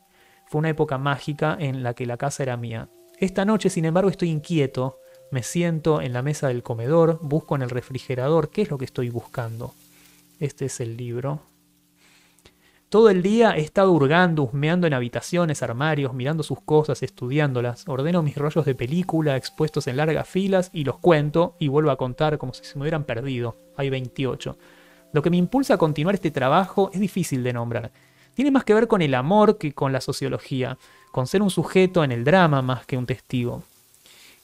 Speaker 3: Fue una época mágica en la que la casa era mía. Esta noche, sin embargo, estoy inquieto. Me siento en la mesa del comedor, busco en el refrigerador qué es lo que estoy buscando. Este es el libro todo el día he estado hurgando, husmeando en habitaciones, armarios, mirando sus cosas, estudiándolas. Ordeno mis rollos de película expuestos en largas filas y los cuento y vuelvo a contar como si se me hubieran perdido. Hay 28. Lo que me impulsa a continuar este trabajo es difícil de nombrar. Tiene más que ver con el amor que con la sociología, con ser un sujeto en el drama más que un testigo.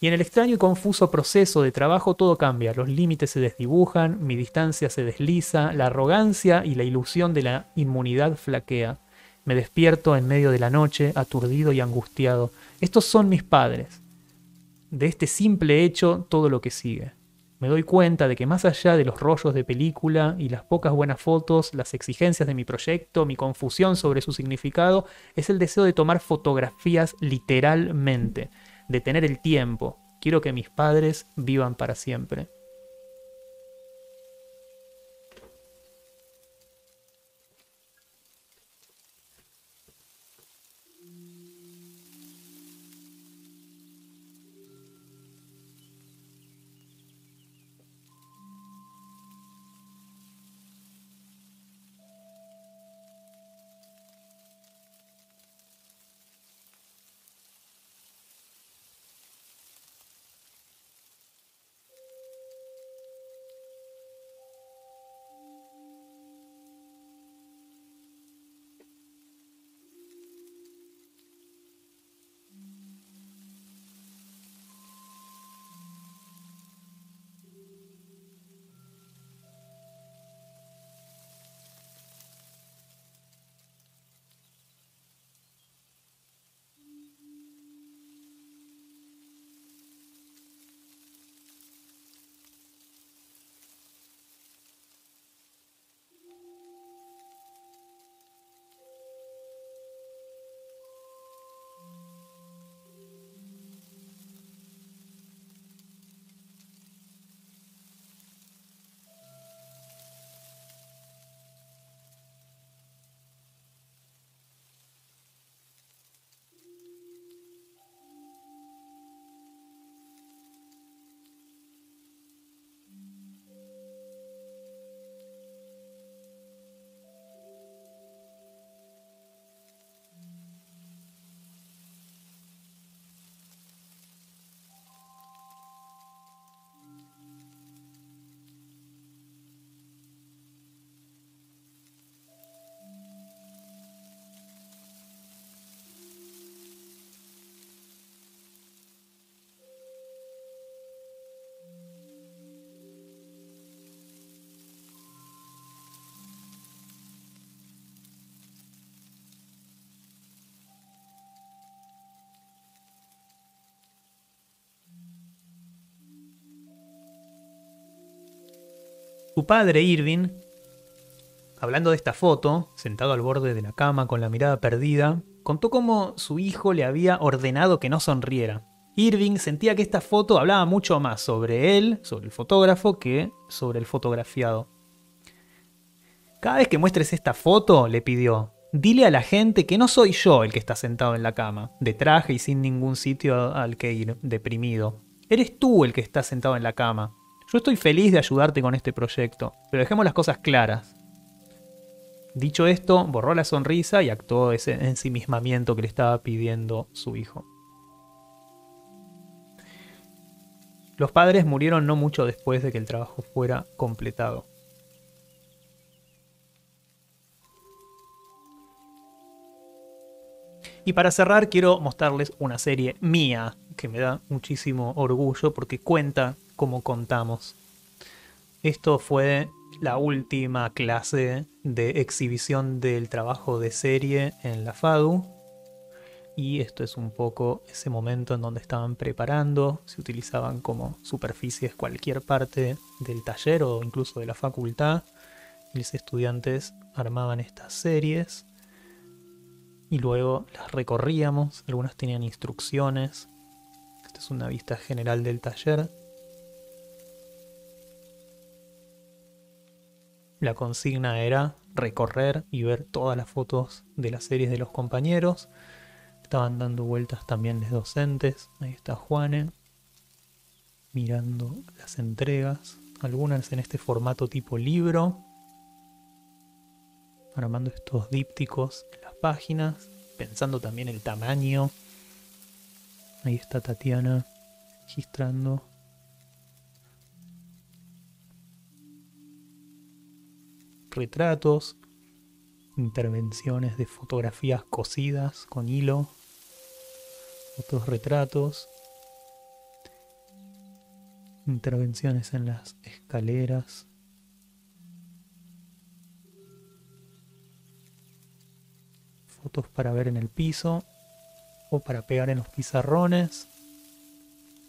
Speaker 3: Y en el extraño y confuso proceso de trabajo todo cambia, los límites se desdibujan, mi distancia se desliza, la arrogancia y la ilusión de la inmunidad flaquea. Me despierto en medio de la noche, aturdido y angustiado. Estos son mis padres. De este simple hecho, todo lo que sigue. Me doy cuenta de que más allá de los rollos de película y las pocas buenas fotos, las exigencias de mi proyecto, mi confusión sobre su significado, es el deseo de tomar fotografías literalmente de tener el tiempo. Quiero que mis padres vivan para siempre. Su padre, Irving, hablando de esta foto, sentado al borde de la cama con la mirada perdida, contó cómo su hijo le había ordenado que no sonriera. Irving sentía que esta foto hablaba mucho más sobre él, sobre el fotógrafo, que sobre el fotografiado. Cada vez que muestres esta foto, le pidió, dile a la gente que no soy yo el que está sentado en la cama, de traje y sin ningún sitio al que ir, deprimido. Eres tú el que está sentado en la cama. Yo estoy feliz de ayudarte con este proyecto, pero dejemos las cosas claras. Dicho esto, borró la sonrisa y actuó ese ensimismamiento que le estaba pidiendo su hijo. Los padres murieron no mucho después de que el trabajo fuera completado. Y para cerrar quiero mostrarles una serie mía que me da muchísimo orgullo porque cuenta como contamos. Esto fue la última clase de exhibición del trabajo de serie en la FADU. Y esto es un poco ese momento en donde estaban preparando, se utilizaban como superficies cualquier parte del taller o incluso de la facultad. los estudiantes armaban estas series y luego las recorríamos. Algunas tenían instrucciones. Esta es una vista general del taller. La consigna era recorrer y ver todas las fotos de las series de los compañeros. Estaban dando vueltas también los docentes. Ahí está Juane mirando las entregas. Algunas en este formato tipo libro. Armando estos dípticos en las páginas. Pensando también el tamaño. Ahí está Tatiana registrando retratos, intervenciones de fotografías cosidas con hilo, otros retratos, intervenciones en las escaleras. Fotos para ver en el piso o para pegar en los pizarrones.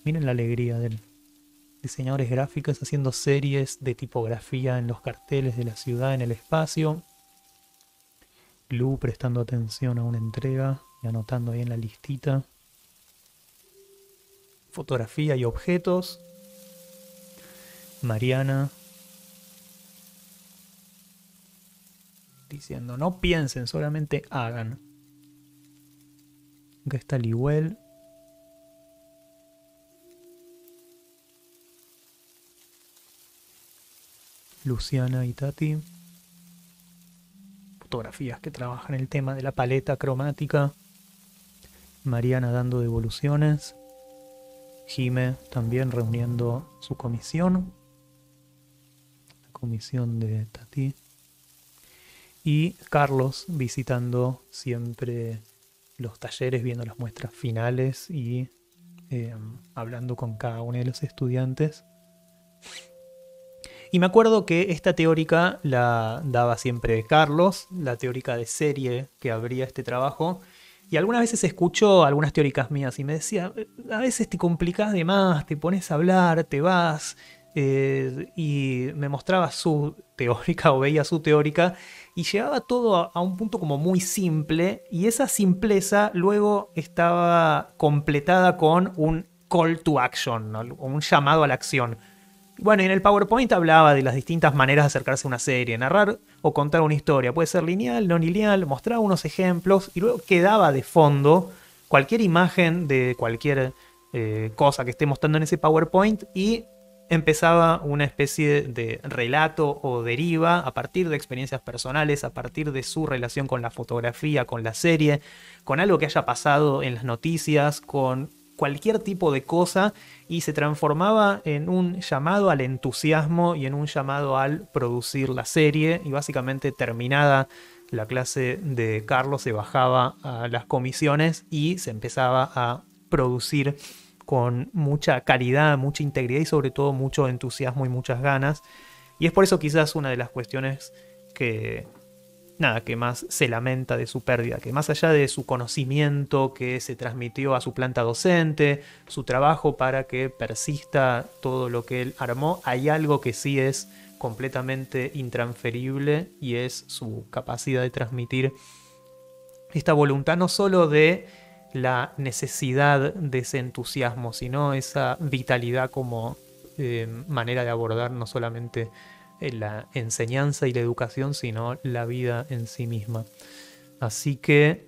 Speaker 3: Miren la alegría del, diseñadores gráficos haciendo series de tipografía en los carteles de la ciudad, en el espacio. Lu prestando atención a una entrega y anotando ahí en la listita. Fotografía y objetos. Mariana diciendo, no piensen, solamente hagan. Acá está Liwell. Luciana y Tati. Fotografías que trabajan el tema de la paleta cromática. Mariana dando devoluciones. Jime también reuniendo su comisión. La comisión de Tati. Y Carlos visitando siempre los talleres, viendo las muestras finales y eh, hablando con cada uno de los estudiantes. Y me acuerdo que esta teórica la daba siempre Carlos, la teórica de serie que abría este trabajo. Y algunas veces escuchó algunas teóricas mías y me decía, a veces te complicas de más, te pones a hablar, te vas. Eh, y me mostraba su *laughs* teórica o veía su teórica y llegaba todo a, un punto como muy simple y esa simpleza luego estaba completada con un call to action, un llamado a la acción bueno, en el PowerPoint hablaba de las distintas maneras de acercarse a una serie, narrar o contar una historia. Puede ser lineal, no lineal, mostraba unos ejemplos y luego quedaba de fondo cualquier imagen de cualquier eh, cosa que esté mostrando en ese PowerPoint y empezaba una especie de relato o deriva a partir de experiencias personales, a partir de su relación con la fotografía, con la serie, con algo que haya pasado en las noticias, con cualquier tipo de cosa y se transformaba en un llamado al entusiasmo y en un llamado al producir la serie y básicamente terminada la clase de Carlos se bajaba a las comisiones y se empezaba a producir con mucha calidad, mucha integridad y sobre todo mucho entusiasmo y muchas ganas. Y es por eso quizás una de las cuestiones que nada, que más se lamenta de su pérdida, que más allá de su conocimiento que se transmitió a su planta docente, su trabajo para que persista todo lo que él armó, hay algo que sí es completamente intransferible y es su capacidad de transmitir esta voluntad no solo de la necesidad de ese entusiasmo, sino esa vitalidad como eh, manera de abordar no solamente la enseñanza y la educación, sino la vida en sí misma. Así que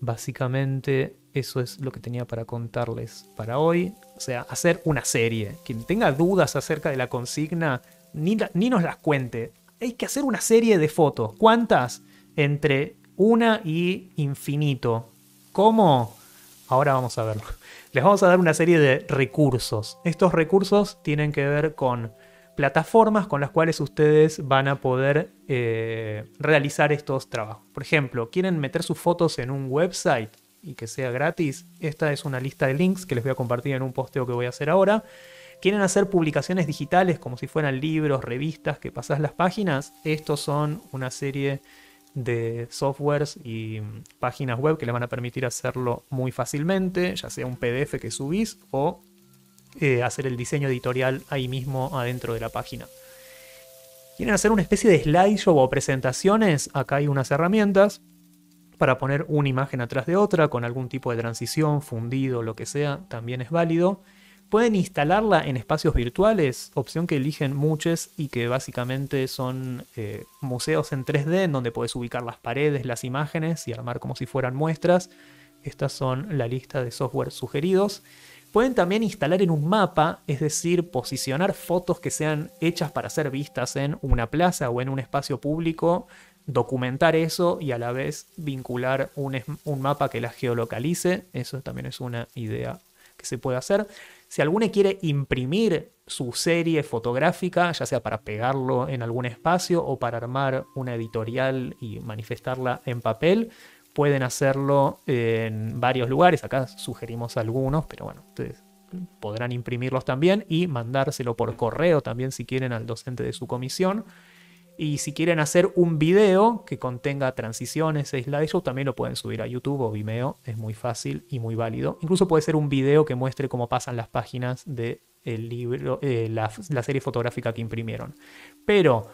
Speaker 3: básicamente eso es lo que tenía para contarles para hoy. O sea, hacer una serie. Quien tenga dudas acerca de la consigna, ni, ni nos las cuente. Hay que hacer una serie de fotos. ¿Cuántas? Entre una y infinito. ¿Cómo? Ahora vamos a verlo. *laughs* Les vamos a dar una serie de recursos. Estos recursos tienen que ver con plataformas con las cuales ustedes van a poder eh, realizar estos trabajos. Por ejemplo, quieren meter sus fotos en un website y que sea gratis. Esta es una lista de links que les voy a compartir en un posteo que voy a hacer ahora. Quieren hacer publicaciones digitales como si fueran libros, revistas, que pasas las páginas. Estos son una serie de softwares y mm, páginas web que les van a permitir hacerlo muy fácilmente, ya sea un PDF que subís o eh, hacer el diseño editorial ahí mismo adentro de la página. Quieren hacer una especie de slideshow o presentaciones, acá hay unas herramientas para poner una imagen atrás de otra con algún tipo de transición, fundido, lo que sea, también es válido. Pueden instalarla en espacios virtuales, opción que eligen muchos y que básicamente son eh, museos en 3D en donde puedes ubicar las paredes, las imágenes y armar como si fueran muestras. Estas son la lista de software sugeridos. Pueden también instalar en un mapa, es decir, posicionar fotos que sean hechas para ser vistas en una plaza o en un espacio público, documentar eso y a la vez vincular un, mapa que las geolocalice. Eso también es una idea que se puede hacer. Si alguno quiere imprimir su serie fotográfica, ya sea para pegarlo en algún espacio o para armar una editorial y manifestarla en papel, pueden hacerlo en varios lugares. Acá sugerimos algunos, pero bueno, ustedes podrán imprimirlos también y mandárselo por correo también si quieren al docente de su comisión. Y si quieren hacer un video que contenga transiciones, e eso también lo pueden subir a YouTube o Vimeo. Es muy fácil y muy válido. Incluso puede ser un video que muestre cómo pasan las páginas de el libro, eh, la, la serie fotográfica que imprimieron. Pero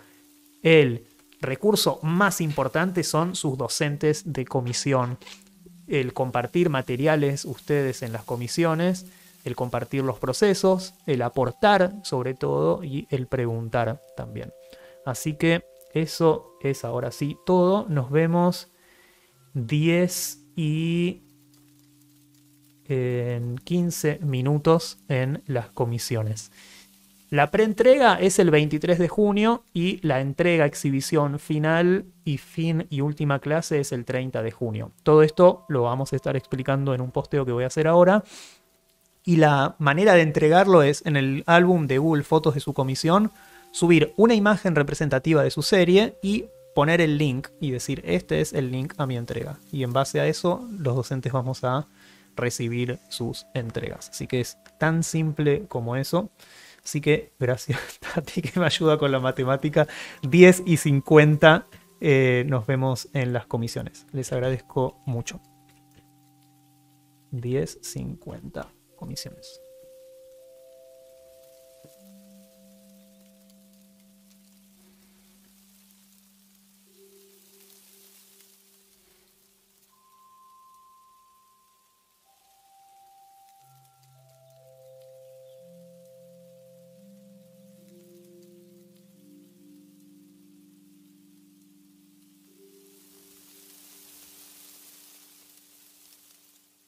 Speaker 3: el recurso más importante son sus docentes de comisión. El compartir materiales ustedes en las comisiones, el compartir los procesos, el aportar sobre todo y el preguntar también. Así que eso es ahora sí todo. Nos vemos 10 y eh, en 15 minutos en las comisiones. La preentrega es el 23 de junio y la entrega, exhibición final y fin y última clase es el 30 de junio. Todo esto lo vamos a estar explicando en un posteo que voy a hacer ahora. Y la manera de entregarlo es en el álbum de Google Fotos de su comisión, subir una imagen representativa de su serie y poner el link y decir este es el link a mi entrega. Y en base a eso los docentes vamos a recibir sus entregas. Así que es tan simple como eso. Así que gracias a *laughs* ti que me ayuda con la matemática. 10 y 50 eh, nos vemos en las comisiones. Les agradezco mucho. 10, 50 comisiones.